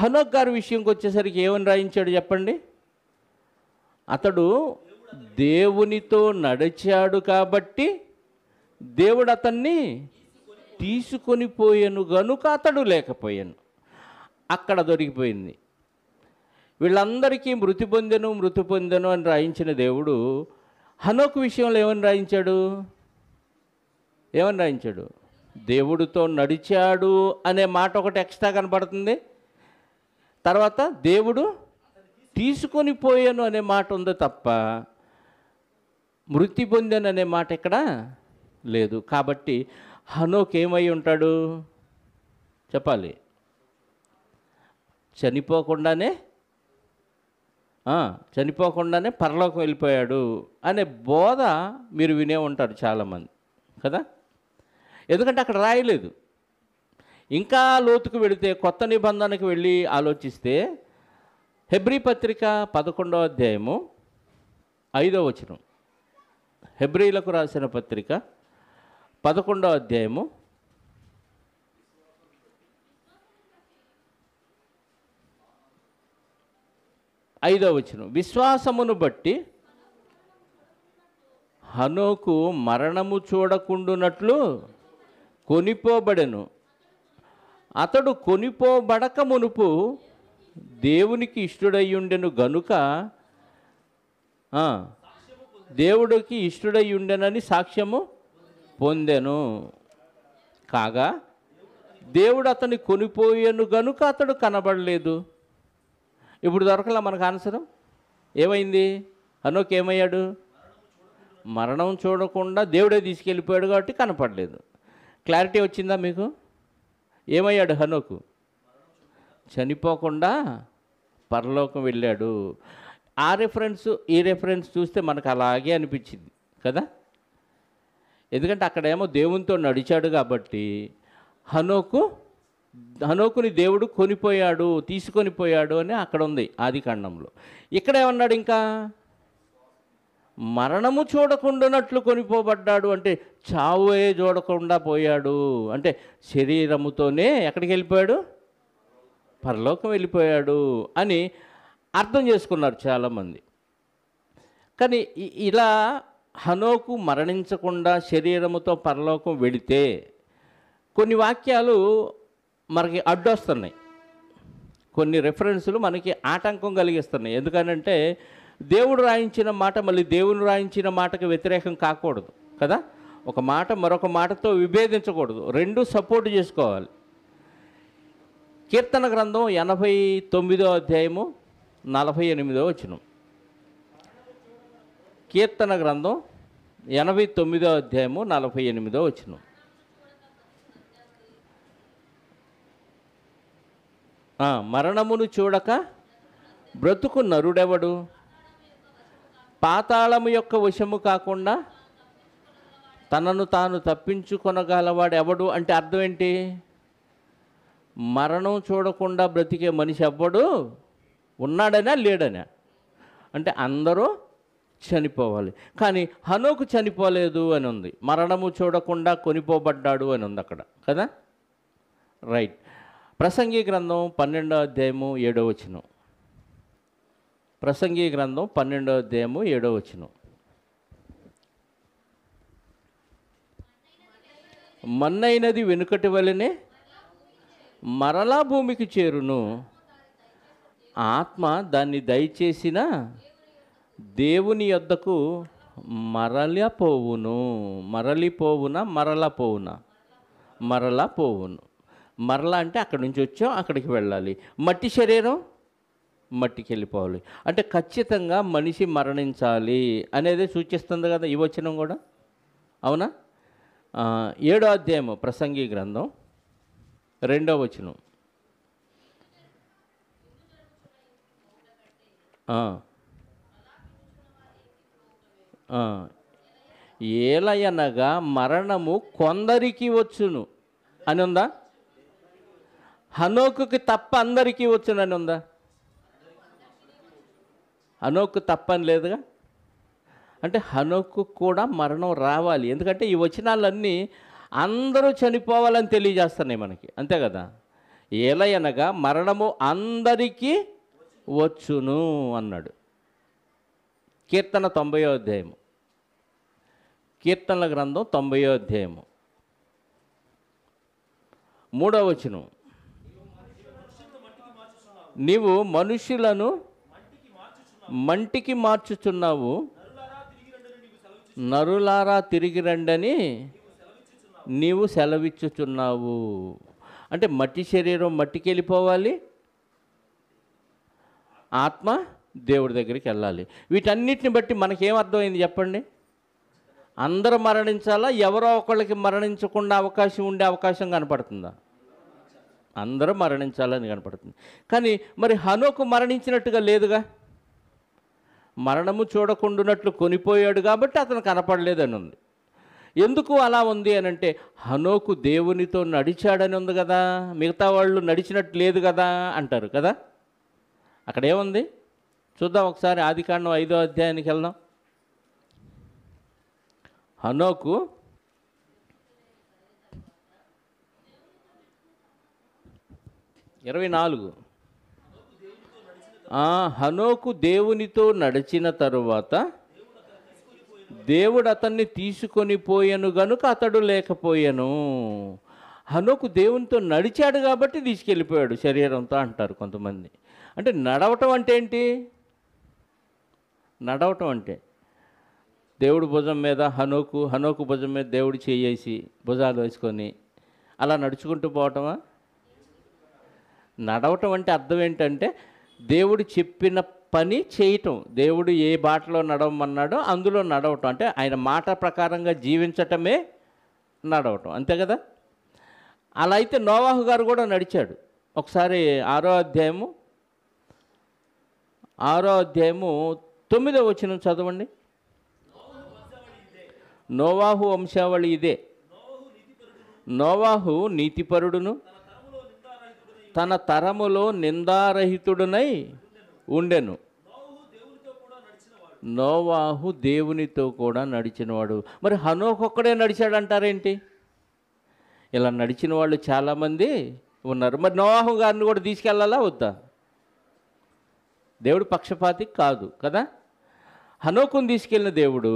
హనోక్ గారి విషయంకి వచ్చేసరికి ఏమని రాయించాడు చెప్పండి అతడు దేవునితో నడిచాడు కాబట్టి దేవుడు అతన్ని తీసుకొని పోయాను గనుక అతడు లేకపోయాను అక్కడ దొరికిపోయింది వీళ్ళందరికీ మృతి పొందెను మృతి పొందెను అని రాయించిన దేవుడు హనోక్ విషయంలో ఏమని రాయించాడు ఏమని రాయించాడు దేవుడితో నడిచాడు అనే మాట ఒకటి ఎక్స్ట్రా కనపడుతుంది తర్వాత దేవుడు తీసుకొని పోయాను అనే మాట ఉంది తప్ప మృతి పొందాను అనే మాట ఇక్కడ లేదు కాబట్టి హనోక్ ఏమై ఉంటాడు చెప్పాలి చనిపోకుండానే చనిపోకుండానే పరలోకం వెళ్ళిపోయాడు అనే బోధ మీరు వినే ఉంటారు చాలామంది కదా ఎందుకంటే అక్కడ రాయలేదు ఇంకా లోతుకు వెళితే కొత్త నిబంధనకు వెళ్ళి ఆలోచిస్తే హెబ్రి పత్రిక పదకొండవ అధ్యాయము ఐదవ వచనం హెబ్రిలకు రాసిన పత్రిక పదకొండవ అధ్యాయము ఐదో వచనం విశ్వాసమును బట్టి హనుకు మరణము చూడకుండునట్లు కొనిపోబడెను అతడు కొనిపోబడక మునుపు దేవునికి ఉండెను గనుక దేవుడికి ఇష్టడై ఉండెనని సాక్ష్యము పొందెను కాగా దేవుడు అతని కొనిపోయాను గనుక అతడు కనబడలేదు ఇప్పుడు దొరకలా మనకు ఆన్సరు ఏమైంది హనోక్ ఏమయ్యాడు మరణం చూడకుండా దేవుడే తీసుకెళ్ళిపోయాడు కాబట్టి కనపడలేదు క్లారిటీ వచ్చిందా మీకు ఏమయ్యాడు హనుకు చనిపోకుండా పరలోకం వెళ్ళాడు ఆ రెఫరెన్స్ ఈ రెఫరెన్స్ చూస్తే మనకు అలాగే అనిపించింది కదా ఎందుకంటే అక్కడేమో దేవునితో నడిచాడు కాబట్టి హనుకు హనోకుని దేవుడు కొనిపోయాడు తీసుకొని పోయాడు అని అక్కడ ఉంది ఆది కాండంలో ఇక్కడ ఏమన్నాడు ఇంకా మరణము చూడకుండానట్లు కొనిపోబడ్డాడు అంటే చావే చూడకుండా పోయాడు అంటే శరీరముతోనే ఎక్కడికి వెళ్ళిపోయాడు పరలోకం వెళ్ళిపోయాడు అని అర్థం చేసుకున్నారు చాలామంది కానీ ఇలా హనోకు మరణించకుండా శరీరముతో పరలోకం వెళితే కొన్ని వాక్యాలు మనకి అడ్డొస్తున్నాయి కొన్ని రెఫరెన్స్లు మనకి ఆటంకం కలిగిస్తున్నాయి ఎందుకనంటే దేవుడు రాయించిన మాట మళ్ళీ దేవుని రాయించిన మాటకు వ్యతిరేకం కాకూడదు కదా ఒక మాట మరొక మాటతో విభేదించకూడదు రెండు సపోర్ట్ చేసుకోవాలి కీర్తన గ్రంథం ఎనభై తొమ్మిదో అధ్యాయము నలభై ఎనిమిదో వచనం కీర్తన గ్రంథం ఎనభై తొమ్మిదో అధ్యాయము నలభై ఎనిమిదో వచనం మరణమును చూడక బ్రతుకు నరుడెవడు పాతాళము యొక్క వశము కాకుండా తనను తాను తప్పించుకొనగలవాడు ఎవడు అంటే అర్థం ఏంటి మరణం చూడకుండా బ్రతికే మనిషి ఎవ్వడు ఉన్నాడనా లేడనా అంటే అందరూ చనిపోవాలి కానీ హనుకు చనిపోలేదు అని ఉంది మరణము చూడకుండా కొనిపోబడ్డాడు అని ఉంది అక్కడ కదా రైట్ ప్రసంగి గ్రంథం పన్నెండో అధ్యాయము ఏడో వచ్చును ప్రసంగి గ్రంథం పన్నెండో అధ్యాయము ఏడో వచ్చును మన్నైనది వెనుకటి వలనే మరలా భూమికి చేరును ఆత్మ దాన్ని దయచేసిన దేవుని యొద్దకు మరలిపోవును మరలిపోవున మరలా పోవున మరలా పోవును మరలా అంటే అక్కడి నుంచి వచ్చాం అక్కడికి వెళ్ళాలి మట్టి శరీరం మట్టికి వెళ్ళిపోవాలి అంటే ఖచ్చితంగా మనిషి మరణించాలి అనేది సూచిస్తుంది కదా ఈ వచనం కూడా అవునా ఏడో అధ్యాయము ప్రసంగి గ్రంథం రెండో వచనం ఏలయనగా మరణము కొందరికి వచ్చును అని ఉందా హనోకుకి తప్ప అందరికీ వచ్చిందని ఉందా హనోకు తప్పని లేదుగా అంటే హనోకు కూడా మరణం రావాలి ఎందుకంటే ఈ వచనాలన్నీ అందరూ చనిపోవాలని తెలియజేస్తున్నాయి మనకి అంతే కదా ఏలయనగా మరణము అందరికీ వచ్చును అన్నాడు కీర్తన తొంభయో అధ్యాయము కీర్తనల గ్రంథం తొంభయో అధ్యాయము మూడవ వచనం నీవు మనుషులను మంటికి మార్చుచున్నావు నరులారా తిరిగి రండని నీవు సెలవిచ్చుచున్నావు అంటే మట్టి శరీరం మట్టికి వెళ్ళిపోవాలి ఆత్మ దేవుడి దగ్గరికి వెళ్ళాలి వీటన్నిటిని బట్టి మనకేం అర్థమైంది చెప్పండి అందరూ మరణించాలా ఎవరో ఒకళ్ళకి మరణించకుండా అవకాశం ఉండే అవకాశం కనపడుతుందా అందరూ మరణించాలని కనపడుతుంది కానీ మరి హనుకు మరణించినట్టుగా లేదుగా మరణము చూడకుండానట్లు కొనిపోయాడు కాబట్టి అతను కనపడలేదని ఉంది ఎందుకు అలా ఉంది అని అంటే హనోకు దేవునితో నడిచాడని ఉంది కదా మిగతా వాళ్ళు నడిచినట్టు లేదు కదా అంటారు కదా అక్కడ ఏముంది చూద్దాం ఒకసారి ఆదికాండం ఐదో అధ్యాయానికి వెళ్దాం హనోకు ఇరవై నాలుగు హనోకు దేవునితో నడిచిన తరువాత దేవుడు అతన్ని తీసుకొని పోయాను గనుక అతడు లేకపోయాను హనోకు దేవునితో నడిచాడు కాబట్టి తీసుకెళ్ళిపోయాడు శరీరంతో అంటారు కొంతమంది అంటే నడవటం అంటే ఏంటి నడవటం అంటే దేవుడు భుజం మీద హనోకు హనోకు భుజం మీద దేవుడు చేయేసి భుజాలు వేసుకొని అలా నడుచుకుంటూ పోవటమా నడవటం అంటే అర్థం ఏంటంటే దేవుడు చెప్పిన పని చేయటం దేవుడు ఏ బాటలో నడవమన్నాడో అందులో నడవటం అంటే ఆయన మాట ప్రకారంగా జీవించటమే నడవటం అంతే కదా అలా అయితే నోవాహు గారు కూడా నడిచాడు ఒకసారి ఆరో అధ్యాయము ఆరో అధ్యాయము తొమ్మిదో వచ్చిన చదవండి నోవాహు వంశావళి ఇదే నోవాహు నీతిపరుడును తన తరములో నిందారహితుడునై ఉండెను నోవాహు దేవునితో కూడా నడిచినవాడు మరి హనోకొక్కడే నడిచాడు అంటారేంటి ఇలా నడిచిన వాళ్ళు చాలామంది ఉన్నారు మరి నోవాహు గారిని కూడా తీసుకెళ్ళాలా వద్దా దేవుడు పక్షపాతి కాదు కదా హనోకుని తీసుకెళ్ళిన దేవుడు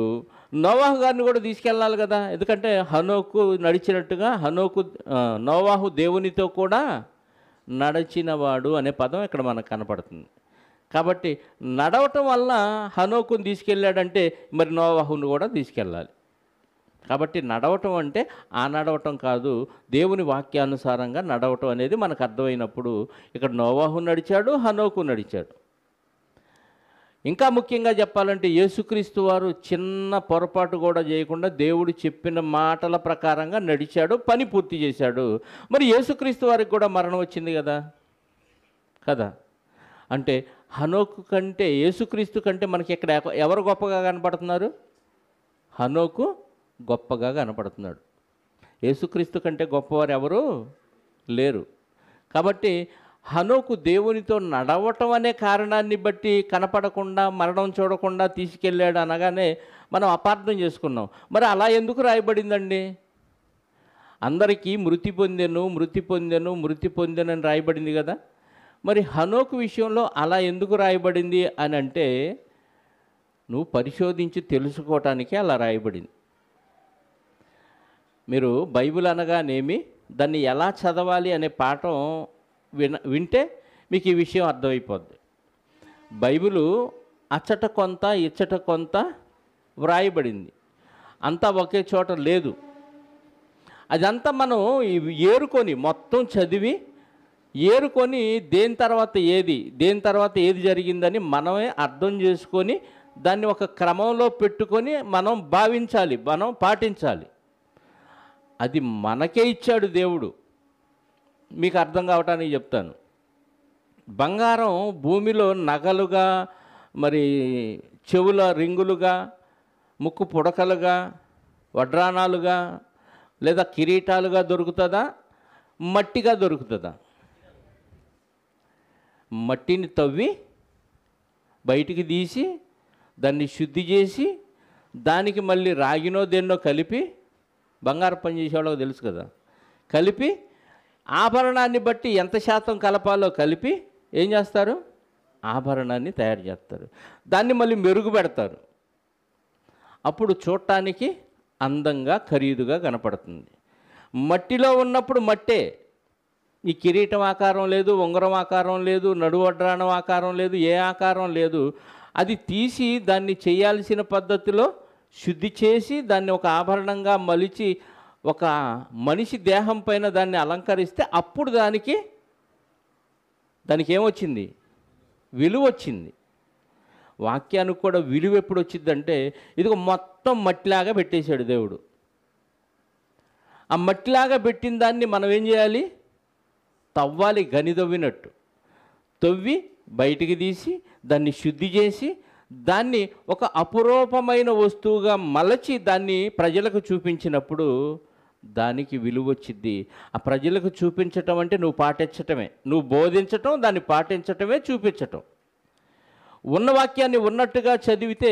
నోవాహు గారిని కూడా తీసుకెళ్ళాలి కదా ఎందుకంటే హనోకు నడిచినట్టుగా హనోకు నోవాహు దేవునితో కూడా నడిచినవాడు అనే పదం ఇక్కడ మనకు కనపడుతుంది కాబట్టి నడవటం వల్ల హనోకుని తీసుకెళ్ళాడంటే మరి నోవాహును కూడా తీసుకెళ్ళాలి కాబట్టి నడవటం అంటే ఆ నడవటం కాదు దేవుని వాక్యానుసారంగా నడవటం అనేది మనకు అర్థమైనప్పుడు ఇక్కడ నోవాహు నడిచాడు హనోకు నడిచాడు ఇంకా ముఖ్యంగా చెప్పాలంటే యేసుక్రీస్తు వారు చిన్న పొరపాటు కూడా చేయకుండా దేవుడు చెప్పిన మాటల ప్రకారంగా నడిచాడు పని పూర్తి చేశాడు మరి యేసుక్రీస్తు వారికి కూడా మరణం వచ్చింది కదా కదా అంటే హనోకు కంటే యేసుక్రీస్తు కంటే మనకి ఇక్కడ ఎవరు గొప్పగా కనపడుతున్నారు హనోకు గొప్పగా కనపడుతున్నాడు యేసుక్రీస్తు కంటే గొప్పవారు ఎవరు లేరు కాబట్టి హనోకు దేవునితో నడవటం అనే కారణాన్ని బట్టి కనపడకుండా మరణం చూడకుండా తీసుకెళ్ళాడు అనగానే మనం అపార్థం చేసుకున్నాం మరి అలా ఎందుకు రాయబడిందండి అందరికీ మృతి పొందెను మృతి పొందెను మృతి పొందెను అని రాయబడింది కదా మరి హనోకు విషయంలో అలా ఎందుకు రాయబడింది అని అంటే నువ్వు పరిశోధించి తెలుసుకోవటానికి అలా రాయబడింది మీరు బైబిల్ అనగానేమి దాన్ని ఎలా చదవాలి అనే పాఠం విన వింటే మీకు ఈ విషయం అర్థమైపోద్ది బైబిలు అచ్చట కొంత ఇచ్చట కొంత వ్రాయబడింది అంతా ఒకే చోట లేదు అదంతా మనం ఏరుకొని మొత్తం చదివి ఏరుకొని దేని తర్వాత ఏది దేని తర్వాత ఏది జరిగిందని మనమే అర్థం చేసుకొని దాన్ని ఒక క్రమంలో పెట్టుకొని మనం భావించాలి మనం పాటించాలి అది మనకే ఇచ్చాడు దేవుడు మీకు అర్థం కావటానికి చెప్తాను బంగారం భూమిలో నగలుగా మరి చెవుల రింగులుగా ముక్కు పుడకలుగా వడ్రాణాలుగా లేదా కిరీటాలుగా దొరుకుతుందా మట్టిగా దొరుకుతుందా మట్టిని తవ్వి బయటికి తీసి దాన్ని శుద్ధి చేసి దానికి మళ్ళీ రాగినో దేన్నో కలిపి బంగారు పని చేసే తెలుసు కదా కలిపి ఆభరణాన్ని బట్టి ఎంత శాతం కలపాలో కలిపి ఏం చేస్తారు ఆభరణాన్ని తయారు చేస్తారు దాన్ని మళ్ళీ మెరుగు పెడతారు అప్పుడు చూడటానికి అందంగా ఖరీదుగా కనపడుతుంది మట్టిలో ఉన్నప్పుడు మట్టే ఈ కిరీటం ఆకారం లేదు ఉంగరం ఆకారం లేదు నడువడ్రాణం ఆకారం లేదు ఏ ఆకారం లేదు అది తీసి దాన్ని చేయాల్సిన పద్ధతిలో శుద్ధి చేసి దాన్ని ఒక ఆభరణంగా మలిచి ఒక మనిషి దేహం పైన దాన్ని అలంకరిస్తే అప్పుడు దానికి దానికి ఏమొచ్చింది విలువ వచ్చింది వాక్యానికి కూడా విలువ ఎప్పుడు వచ్చిందంటే ఇది మొత్తం మట్టిలాగా పెట్టేశాడు దేవుడు ఆ మట్టిలాగా పెట్టిన దాన్ని మనం ఏం చేయాలి తవ్వాలి గనిదవ్వినట్టు తవ్వి బయటికి తీసి దాన్ని శుద్ధి చేసి దాన్ని ఒక అపురూపమైన వస్తువుగా మలచి దాన్ని ప్రజలకు చూపించినప్పుడు దానికి విలువ వచ్చింది ఆ ప్రజలకు చూపించటం అంటే నువ్వు పాటించటమే నువ్వు బోధించటం దాన్ని పాటించటమే చూపించటం ఉన్న వాక్యాన్ని ఉన్నట్టుగా చదివితే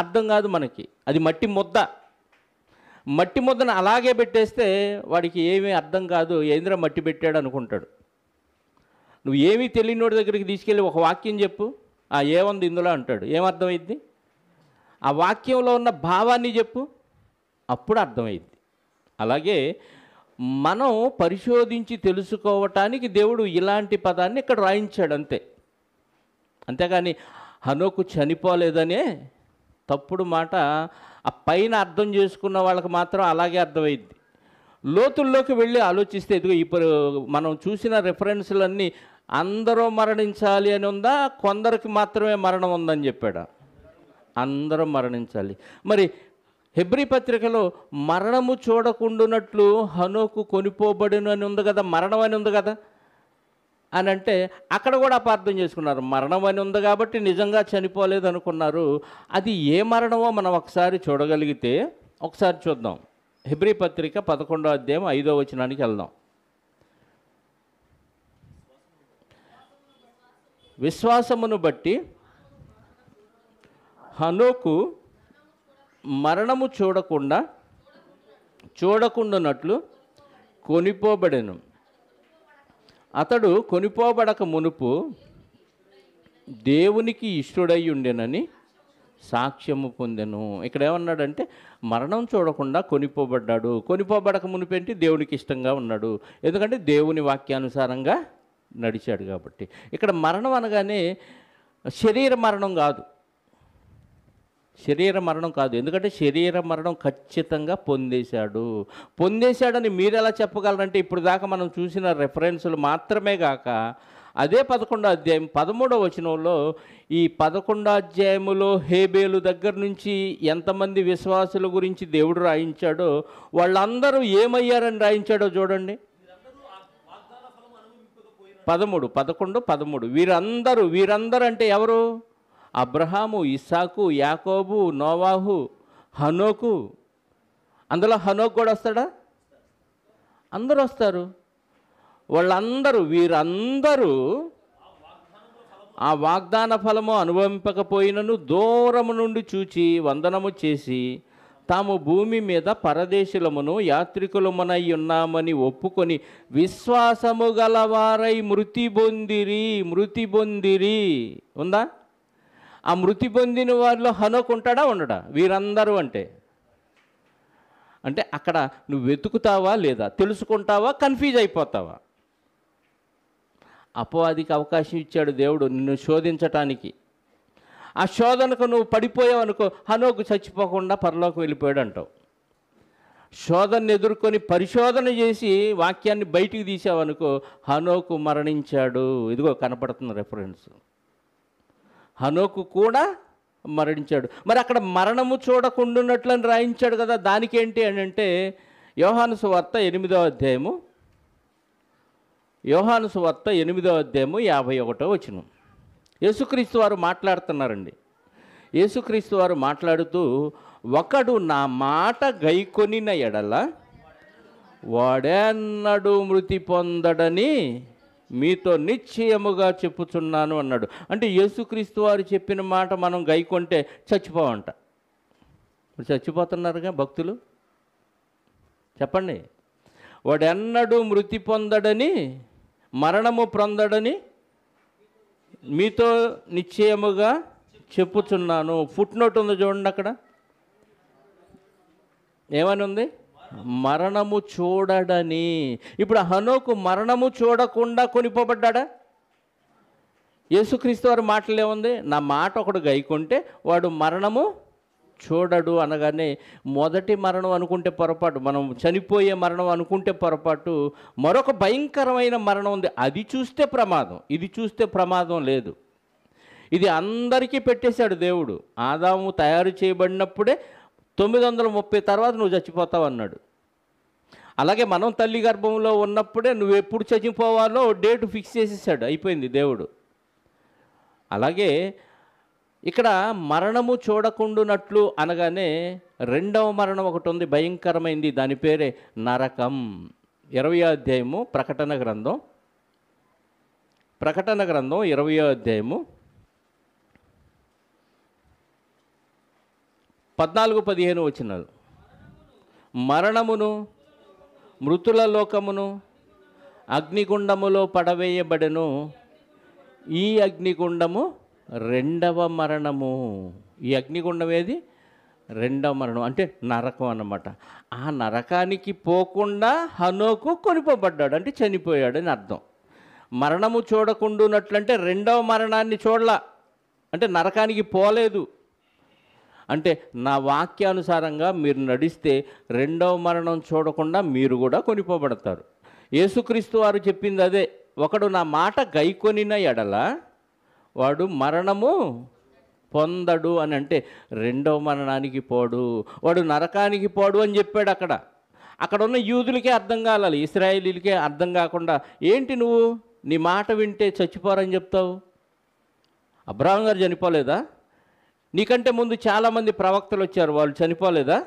అర్థం కాదు మనకి అది మట్టి ముద్ద మట్టి ముద్దను అలాగే పెట్టేస్తే వాడికి ఏమీ అర్థం కాదు ఏంద్ర మట్టి పెట్టాడు అనుకుంటాడు నువ్వు ఏమీ తెలియనోడి దగ్గరికి తీసుకెళ్ళి ఒక వాక్యం చెప్పు ఆ ఏముంది ఇందులో అంటాడు ఏమర్థమైంది ఆ వాక్యంలో ఉన్న భావాన్ని చెప్పు అప్పుడు అర్థమైంది అలాగే మనం పరిశోధించి తెలుసుకోవటానికి దేవుడు ఇలాంటి పదాన్ని ఇక్కడ రాయించాడు అంతే అంతేగాని హనోకు చనిపోలేదనే తప్పుడు మాట ఆ పైన అర్థం చేసుకున్న వాళ్ళకి మాత్రం అలాగే అర్థమైంది లోతుల్లోకి వెళ్ళి ఆలోచిస్తే ఇదిగో ఇప్పుడు మనం చూసిన రెఫరెన్స్లన్నీ అందరూ మరణించాలి అని ఉందా కొందరికి మాత్రమే మరణం ఉందని చెప్పాడు అందరూ మరణించాలి మరి హెబ్రి పత్రికలో మరణము చూడకుండునట్లు హనోకు కొనిపోబడిన అని ఉంది కదా మరణం అని ఉంది కదా అని అంటే అక్కడ కూడా అపార్థం చేసుకున్నారు మరణం అని ఉంది కాబట్టి నిజంగా చనిపోలేదు అనుకున్నారు అది ఏ మరణమో మనం ఒకసారి చూడగలిగితే ఒకసారి చూద్దాం హెబ్రి పత్రిక పదకొండో అధ్యాయం ఐదో వచనానికి వెళ్దాం విశ్వాసమును బట్టి హనోకు మరణము చూడకుండా చూడకుండానట్లు కొనిపోబడెను అతడు కొనిపోబడక మునుపు దేవునికి ఇష్టడై ఉండెనని సాక్ష్యము పొందెను ఇక్కడ ఏమన్నాడంటే మరణం చూడకుండా కొనిపోబడ్డాడు కొనిపోబడక మునిపేంటి దేవునికి ఇష్టంగా ఉన్నాడు ఎందుకంటే దేవుని వాక్యానుసారంగా నడిచాడు కాబట్టి ఇక్కడ మరణం అనగానే శరీర మరణం కాదు శరీర మరణం కాదు ఎందుకంటే శరీర మరణం ఖచ్చితంగా పొందేశాడు పొందేశాడని మీరు ఎలా చెప్పగలరంటే ఇప్పుడు దాకా మనం చూసిన రెఫరెన్సులు మాత్రమే కాక అదే పదకొండో అధ్యాయం పదమూడవ వచనంలో ఈ పదకొండో అధ్యాయములో హేబేలు దగ్గర నుంచి ఎంతమంది విశ్వాసుల గురించి దేవుడు రాయించాడో వాళ్ళందరూ ఏమయ్యారని రాయించాడో చూడండి పదమూడు పదకొండు పదమూడు వీరందరూ వీరందరూ అంటే ఎవరు అబ్రహాము ఇసాకు యాకోబు నోవాహు హనోకు అందులో హనోకు కూడా వస్తాడా అందరూ వస్తారు వాళ్ళందరూ వీరందరూ ఆ వాగ్దాన ఫలము అనుభవింపకపోయినను దూరము నుండి చూచి వందనము చేసి తాము భూమి మీద పరదేశులమును యాత్రికులమునై ఉన్నామని ఒప్పుకొని విశ్వాసము గలవారై మృతి బొందిరి మృతి బొందిరి ఉందా ఆ మృతి పొందిన వారిలో హనోక్ ఉంటాడా ఉండడా వీరందరూ అంటే అంటే అక్కడ నువ్వు వెతుకుతావా లేదా తెలుసుకుంటావా కన్ఫ్యూజ్ అయిపోతావా అపవాదికి అవకాశం ఇచ్చాడు దేవుడు నిన్ను శోధించటానికి ఆ శోధనకు నువ్వు పడిపోయావు అనుకో హనోకు చచ్చిపోకుండా పరలోకి వెళ్ళిపోయాడు అంటావు శోధనను ఎదుర్కొని పరిశోధన చేసి వాక్యాన్ని బయటికి తీసావనుకో హనోకు మరణించాడు ఇదిగో కనపడుతుంది రెఫరెన్స్ హనోకు కూడా మరణించాడు మరి అక్కడ మరణము అని రాయించాడు కదా దానికేంటి అని అంటే యోహానుసు వార్త ఎనిమిదో అధ్యాయము యోహానుసు వార్త ఎనిమిదో అధ్యాయము యాభై ఒకటో వచనం యేసుక్రీస్తు వారు మాట్లాడుతున్నారండి యేసుక్రీస్తు వారు మాట్లాడుతూ ఒకడు నా మాట గైకొనిన ఎడల వాడెన్నడు మృతి పొందడని మీతో నిశ్చయముగా చెప్పుచున్నాను అన్నాడు అంటే యేసుక్రీస్తు వారు చెప్పిన మాట మనం గైకొంటే చచ్చిపోవంట చచ్చిపోతున్నారుగా భక్తులు చెప్పండి వాడెన్నడూ మృతి పొందడని మరణము పొందడని మీతో నిశ్చయముగా చెప్పుచున్నాను ఫుట్ నోట్ ఉంది చూడండి అక్కడ ఏమని ఉంది మరణము చూడడని ఇప్పుడు హనోకు మరణము చూడకుండా కొనిపోబడ్డా యేసుక్రీస్తు వారి మాటలే ఉంది నా మాట ఒకడు గైకుంటే వాడు మరణము చూడడు అనగానే మొదటి మరణం అనుకుంటే పొరపాటు మనం చనిపోయే మరణం అనుకుంటే పొరపాటు మరొక భయంకరమైన మరణం ఉంది అది చూస్తే ప్రమాదం ఇది చూస్తే ప్రమాదం లేదు ఇది అందరికీ పెట్టేశాడు దేవుడు ఆదాము తయారు చేయబడినప్పుడే తొమ్మిది వందల ముప్పై తర్వాత నువ్వు చచ్చిపోతావు అన్నాడు అలాగే మనం తల్లి గర్భంలో ఉన్నప్పుడే నువ్వు ఎప్పుడు చచ్చిపోవాలో డేట్ ఫిక్స్ చేసేసాడు అయిపోయింది దేవుడు అలాగే ఇక్కడ మరణము చూడకుండునట్లు అనగానే రెండవ మరణం ఒకటి ఉంది భయంకరమైంది దాని పేరే నరకం ఇరవై అధ్యాయము ప్రకటన గ్రంథం ప్రకటన గ్రంథం ఇరవయో అధ్యాయము పద్నాలుగు పదిహేను వచ్చినారు మరణమును మృతుల లోకమును అగ్నిగుండములో పడవేయబడెను ఈ అగ్నిగుండము రెండవ మరణము ఈ అగ్నిగుండం ఏది రెండవ మరణం అంటే నరకం అన్నమాట ఆ నరకానికి పోకుండా హనోకు కొనిపోబడ్డాడు అంటే చనిపోయాడని అర్థం మరణము ఉన్నట్లంటే రెండవ మరణాన్ని చూడలా అంటే నరకానికి పోలేదు అంటే నా వాక్యానుసారంగా మీరు నడిస్తే రెండవ మరణం చూడకుండా మీరు కూడా కొనిపోబడతారు యేసుక్రీస్తు వారు చెప్పింది అదే ఒకడు నా మాట గైకొనిన ఎడల వాడు మరణము పొందడు అని అంటే రెండవ మరణానికి పోడు వాడు నరకానికి పోడు అని చెప్పాడు అక్కడ అక్కడ ఉన్న యూదులకే అర్థం కాలాలి ఇస్రాయేలీలకే అర్థం కాకుండా ఏంటి నువ్వు నీ మాట వింటే చచ్చిపోరని చెప్తావు అబ్రాహం గారు చనిపోలేదా నీకంటే ముందు చాలామంది ప్రవక్తలు వచ్చారు వాళ్ళు చనిపోలేదా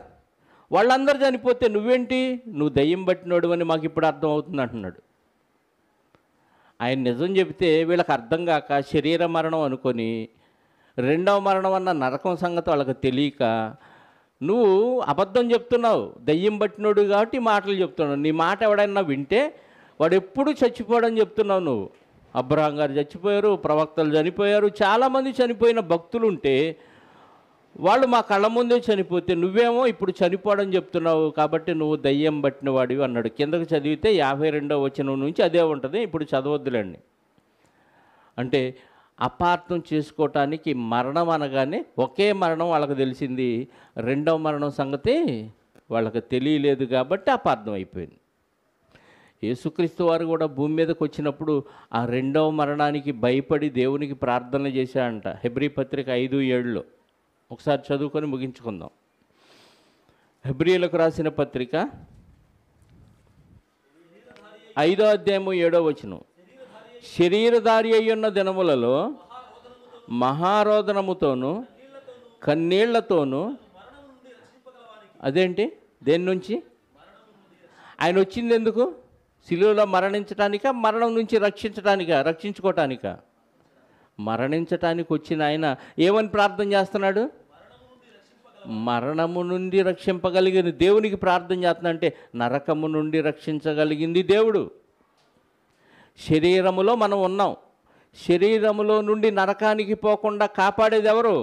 వాళ్ళందరూ చనిపోతే నువ్వేంటి నువ్వు దయ్యం పట్టినోడు అని మాకు ఇప్పుడు అర్థం అంటున్నాడు ఆయన నిజం చెబితే వీళ్ళకి అర్థం కాక శరీర మరణం అనుకొని రెండవ మరణం అన్న నరకం సంగతి వాళ్ళకి తెలియక నువ్వు అబద్ధం చెప్తున్నావు దయ్యం పట్టినోడు కాబట్టి మాటలు చెప్తున్నావు నీ మాట ఎవడైనా వింటే వాడు ఎప్పుడు చచ్చిపోవడం చెప్తున్నావు నువ్వు అబ్రహాం గారు చచ్చిపోయారు ప్రవక్తలు చనిపోయారు చాలామంది చనిపోయిన భక్తులు ఉంటే వాళ్ళు మా కళ్ళ ముందే చనిపోతే నువ్వేమో ఇప్పుడు చనిపోవడం చెప్తున్నావు కాబట్టి నువ్వు దయ్యం పట్టిన వాడివి అన్నాడు కిందకు చదివితే యాభై రెండవ వచనం నుంచి అదే ఉంటుంది ఇప్పుడు చదవద్దులేండి అంటే అపార్థం చేసుకోవటానికి మరణం అనగానే ఒకే మరణం వాళ్ళకి తెలిసింది రెండవ మరణం సంగతి వాళ్ళకి తెలియలేదు కాబట్టి అపార్థం అయిపోయింది యేసుక్రీస్తు వారు కూడా భూమి మీదకి వచ్చినప్పుడు ఆ రెండవ మరణానికి భయపడి దేవునికి ప్రార్థన చేశాడంట హెబ్రి పత్రిక ఐదు ఏడులో ఒకసారి చదువుకొని ముగించుకుందాం హెబ్రియలకు రాసిన పత్రిక ఐదో అధ్యాయము ఏడో వచనం శరీరధారి అయ్యున్న దినములలో మహారోదనముతోనూ కన్నీళ్లతోనూ అదేంటి దేని నుంచి ఆయన వచ్చింది ఎందుకు శిలువలో మరణించటానిక మరణం నుంచి రక్షించటానిక రక్షించుకోటానిక మరణించటానికి వచ్చిన ఆయన ఏమని ప్రార్థన చేస్తున్నాడు మరణము నుండి రక్షింపగలిగిన దేవునికి ప్రార్థన చేస్తున్నా అంటే నరకము నుండి రక్షించగలిగింది దేవుడు శరీరములో మనం ఉన్నాం శరీరములో నుండి నరకానికి పోకుండా కాపాడేది ఎవరు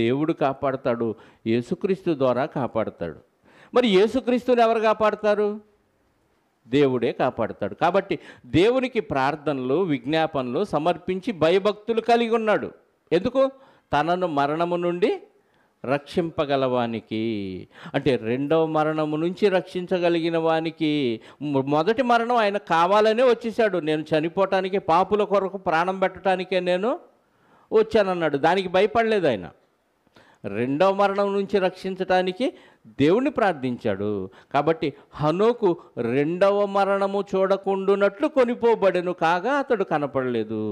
దేవుడు కాపాడతాడు యేసుక్రీస్తు ద్వారా కాపాడతాడు మరి యేసుక్రీస్తుని ఎవరు కాపాడతారు దేవుడే కాపాడతాడు కాబట్టి దేవునికి ప్రార్థనలు విజ్ఞాపనలు సమర్పించి భయభక్తులు కలిగి ఉన్నాడు ఎందుకు తనను మరణము నుండి రక్షింపగలవానికి అంటే రెండవ మరణము నుంచి రక్షించగలిగిన వానికి మొదటి మరణం ఆయన కావాలనే వచ్చేసాడు నేను చనిపోవటానికి పాపుల కొరకు ప్రాణం పెట్టడానికే నేను వచ్చానన్నాడు దానికి భయపడలేదు ఆయన రెండవ మరణం నుంచి రక్షించటానికి దేవుణ్ణి ప్రార్థించాడు కాబట్టి హనోకు రెండవ మరణము చూడకుండునట్లు కొనిపోబడెను కాగా అతడు కనపడలేదు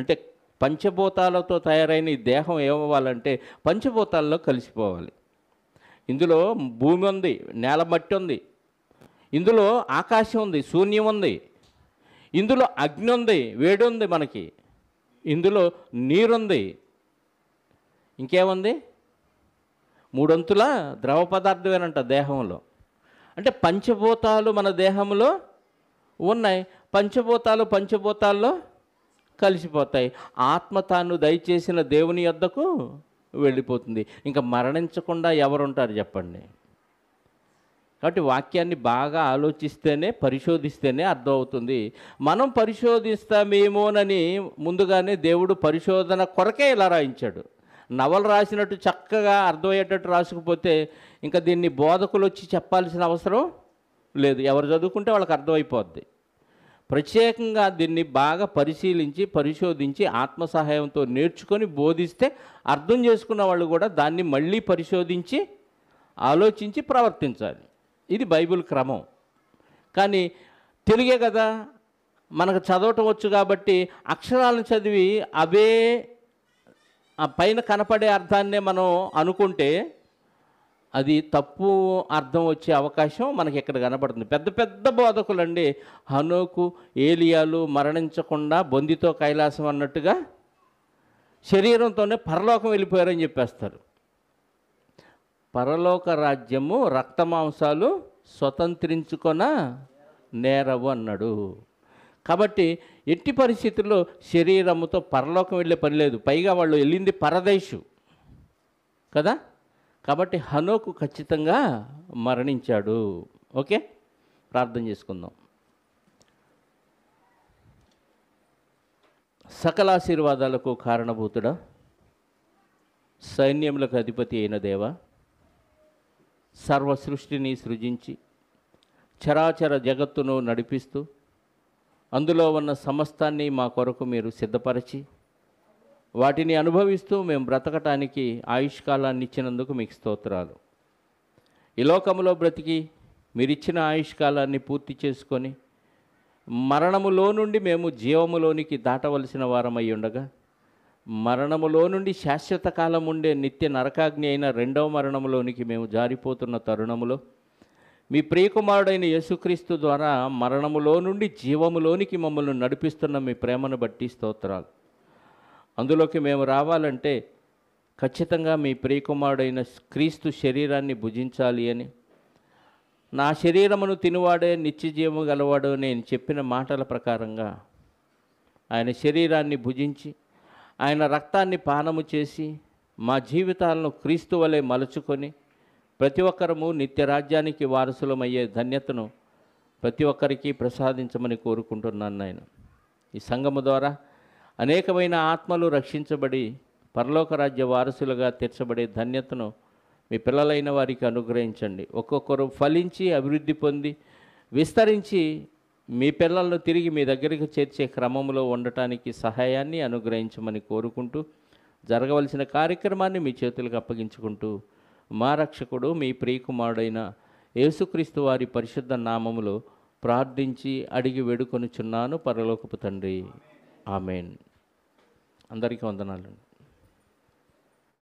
అంటే పంచభూతాలతో తయారైన ఈ దేహం ఏమవ్వాలంటే పంచభూతాల్లో కలిసిపోవాలి ఇందులో భూమి ఉంది నేల మట్టి ఉంది ఇందులో ఆకాశం ఉంది శూన్యం ఉంది ఇందులో అగ్ని ఉంది వేడి ఉంది మనకి ఇందులో నీరుంది ఇంకేముంది మూడొంతుల ద్రవ పదార్థమేనంట దేహంలో అంటే పంచభూతాలు మన దేహంలో ఉన్నాయి పంచభూతాలు పంచభూతాల్లో కలిసిపోతాయి ఆత్మ తాను దయచేసిన దేవుని యొద్దకు వెళ్ళిపోతుంది ఇంకా మరణించకుండా ఎవరుంటారు చెప్పండి కాబట్టి వాక్యాన్ని బాగా ఆలోచిస్తేనే పరిశోధిస్తేనే అర్థమవుతుంది మనం పరిశోధిస్తామేమోనని ముందుగానే దేవుడు పరిశోధన కొరకే ఇలా రాయించాడు నవలు రాసినట్టు చక్కగా అర్థమయ్యేటట్టు రాసుకుపోతే ఇంకా దీన్ని బోధకులు వచ్చి చెప్పాల్సిన అవసరం లేదు ఎవరు చదువుకుంటే వాళ్ళకి అర్థమైపోద్ది ప్రత్యేకంగా దీన్ని బాగా పరిశీలించి పరిశోధించి ఆత్మ సహాయంతో నేర్చుకొని బోధిస్తే అర్థం చేసుకున్న వాళ్ళు కూడా దాన్ని మళ్ళీ పరిశోధించి ఆలోచించి ప్రవర్తించాలి ఇది బైబిల్ క్రమం కానీ తెలుగే కదా మనకు చదవటం వచ్చు కాబట్టి అక్షరాలను చదివి అవే పైన కనపడే అర్థాన్నే మనం అనుకుంటే అది తప్పు అర్థం వచ్చే అవకాశం మనకి ఇక్కడ కనబడుతుంది పెద్ద పెద్ద బోధకులండి హనుకు ఏలియాలు మరణించకుండా బొందితో కైలాసం అన్నట్టుగా శరీరంతోనే పరలోకం వెళ్ళిపోయారని చెప్పేస్తారు పరలోక రాజ్యము రక్తమాంసాలు స్వతంత్రించుకొన నేరవు అన్నాడు కాబట్టి ఎట్టి పరిస్థితుల్లో శరీరముతో పరలోకం వెళ్ళే పని లేదు పైగా వాళ్ళు వెళ్ళింది పరదేశు కదా కాబట్టి హనోకు ఖచ్చితంగా మరణించాడు ఓకే ప్రార్థన చేసుకుందాం సకల ఆశీర్వాదాలకు కారణభూతుడా సైన్యములకు అధిపతి అయిన దేవ సర్వ సృష్టిని సృజించి చరాచర జగత్తును నడిపిస్తూ అందులో ఉన్న సమస్తాన్ని మా కొరకు మీరు సిద్ధపరిచి వాటిని అనుభవిస్తూ మేము బ్రతకటానికి ఆయుష్కాలాన్ని ఇచ్చినందుకు మీకు స్తోత్రాలు ఈ లోకంలో బ్రతికి మీరిచ్చిన ఆయుష్కాలాన్ని పూర్తి చేసుకొని మరణములో నుండి మేము జీవములోనికి దాటవలసిన వారమై ఉండగా మరణములో నుండి శాశ్వత కాలం ఉండే నిత్య నరకాగ్ని అయిన రెండవ మరణములోనికి మేము జారిపోతున్న తరుణములో మీ ప్రియకుమారుడైన యేసుక్రీస్తు ద్వారా మరణములో నుండి జీవములోనికి మమ్మల్ని నడిపిస్తున్న మీ ప్రేమను బట్టి స్తోత్రాలు అందులోకి మేము రావాలంటే ఖచ్చితంగా మీ ప్రియకుమారుడైన క్రీస్తు శరీరాన్ని భుజించాలి అని నా శరీరమును తినువాడే నిత్యజీవము గలవాడు నేను చెప్పిన మాటల ప్రకారంగా ఆయన శరీరాన్ని భుజించి ఆయన రక్తాన్ని పానము చేసి మా జీవితాలను క్రీస్తు వలె మలుచుకొని ప్రతి ఒక్కరము నిత్య రాజ్యానికి వారసులమయ్యే ధన్యతను ప్రతి ఒక్కరికి ప్రసాదించమని కోరుకుంటున్నాను నేను ఈ సంఘము ద్వారా అనేకమైన ఆత్మలు రక్షించబడి పరలోకరాజ్య వారసులుగా తీర్చబడే ధన్యతను మీ పిల్లలైన వారికి అనుగ్రహించండి ఒక్కొక్కరు ఫలించి అభివృద్ధి పొంది విస్తరించి మీ పిల్లలను తిరిగి మీ దగ్గరికి చేర్చే క్రమంలో ఉండటానికి సహాయాన్ని అనుగ్రహించమని కోరుకుంటూ జరగవలసిన కార్యక్రమాన్ని మీ చేతులకు అప్పగించుకుంటూ మా రక్షకుడు మీ ప్రియకుమారుడైన యేసుక్రీస్తు వారి పరిశుద్ధ నామములో ప్రార్థించి అడిగి వేడుకొనుచున్నాను పరలోకపు తండ్రి ఆమెన్ అందరికీ వందనాలు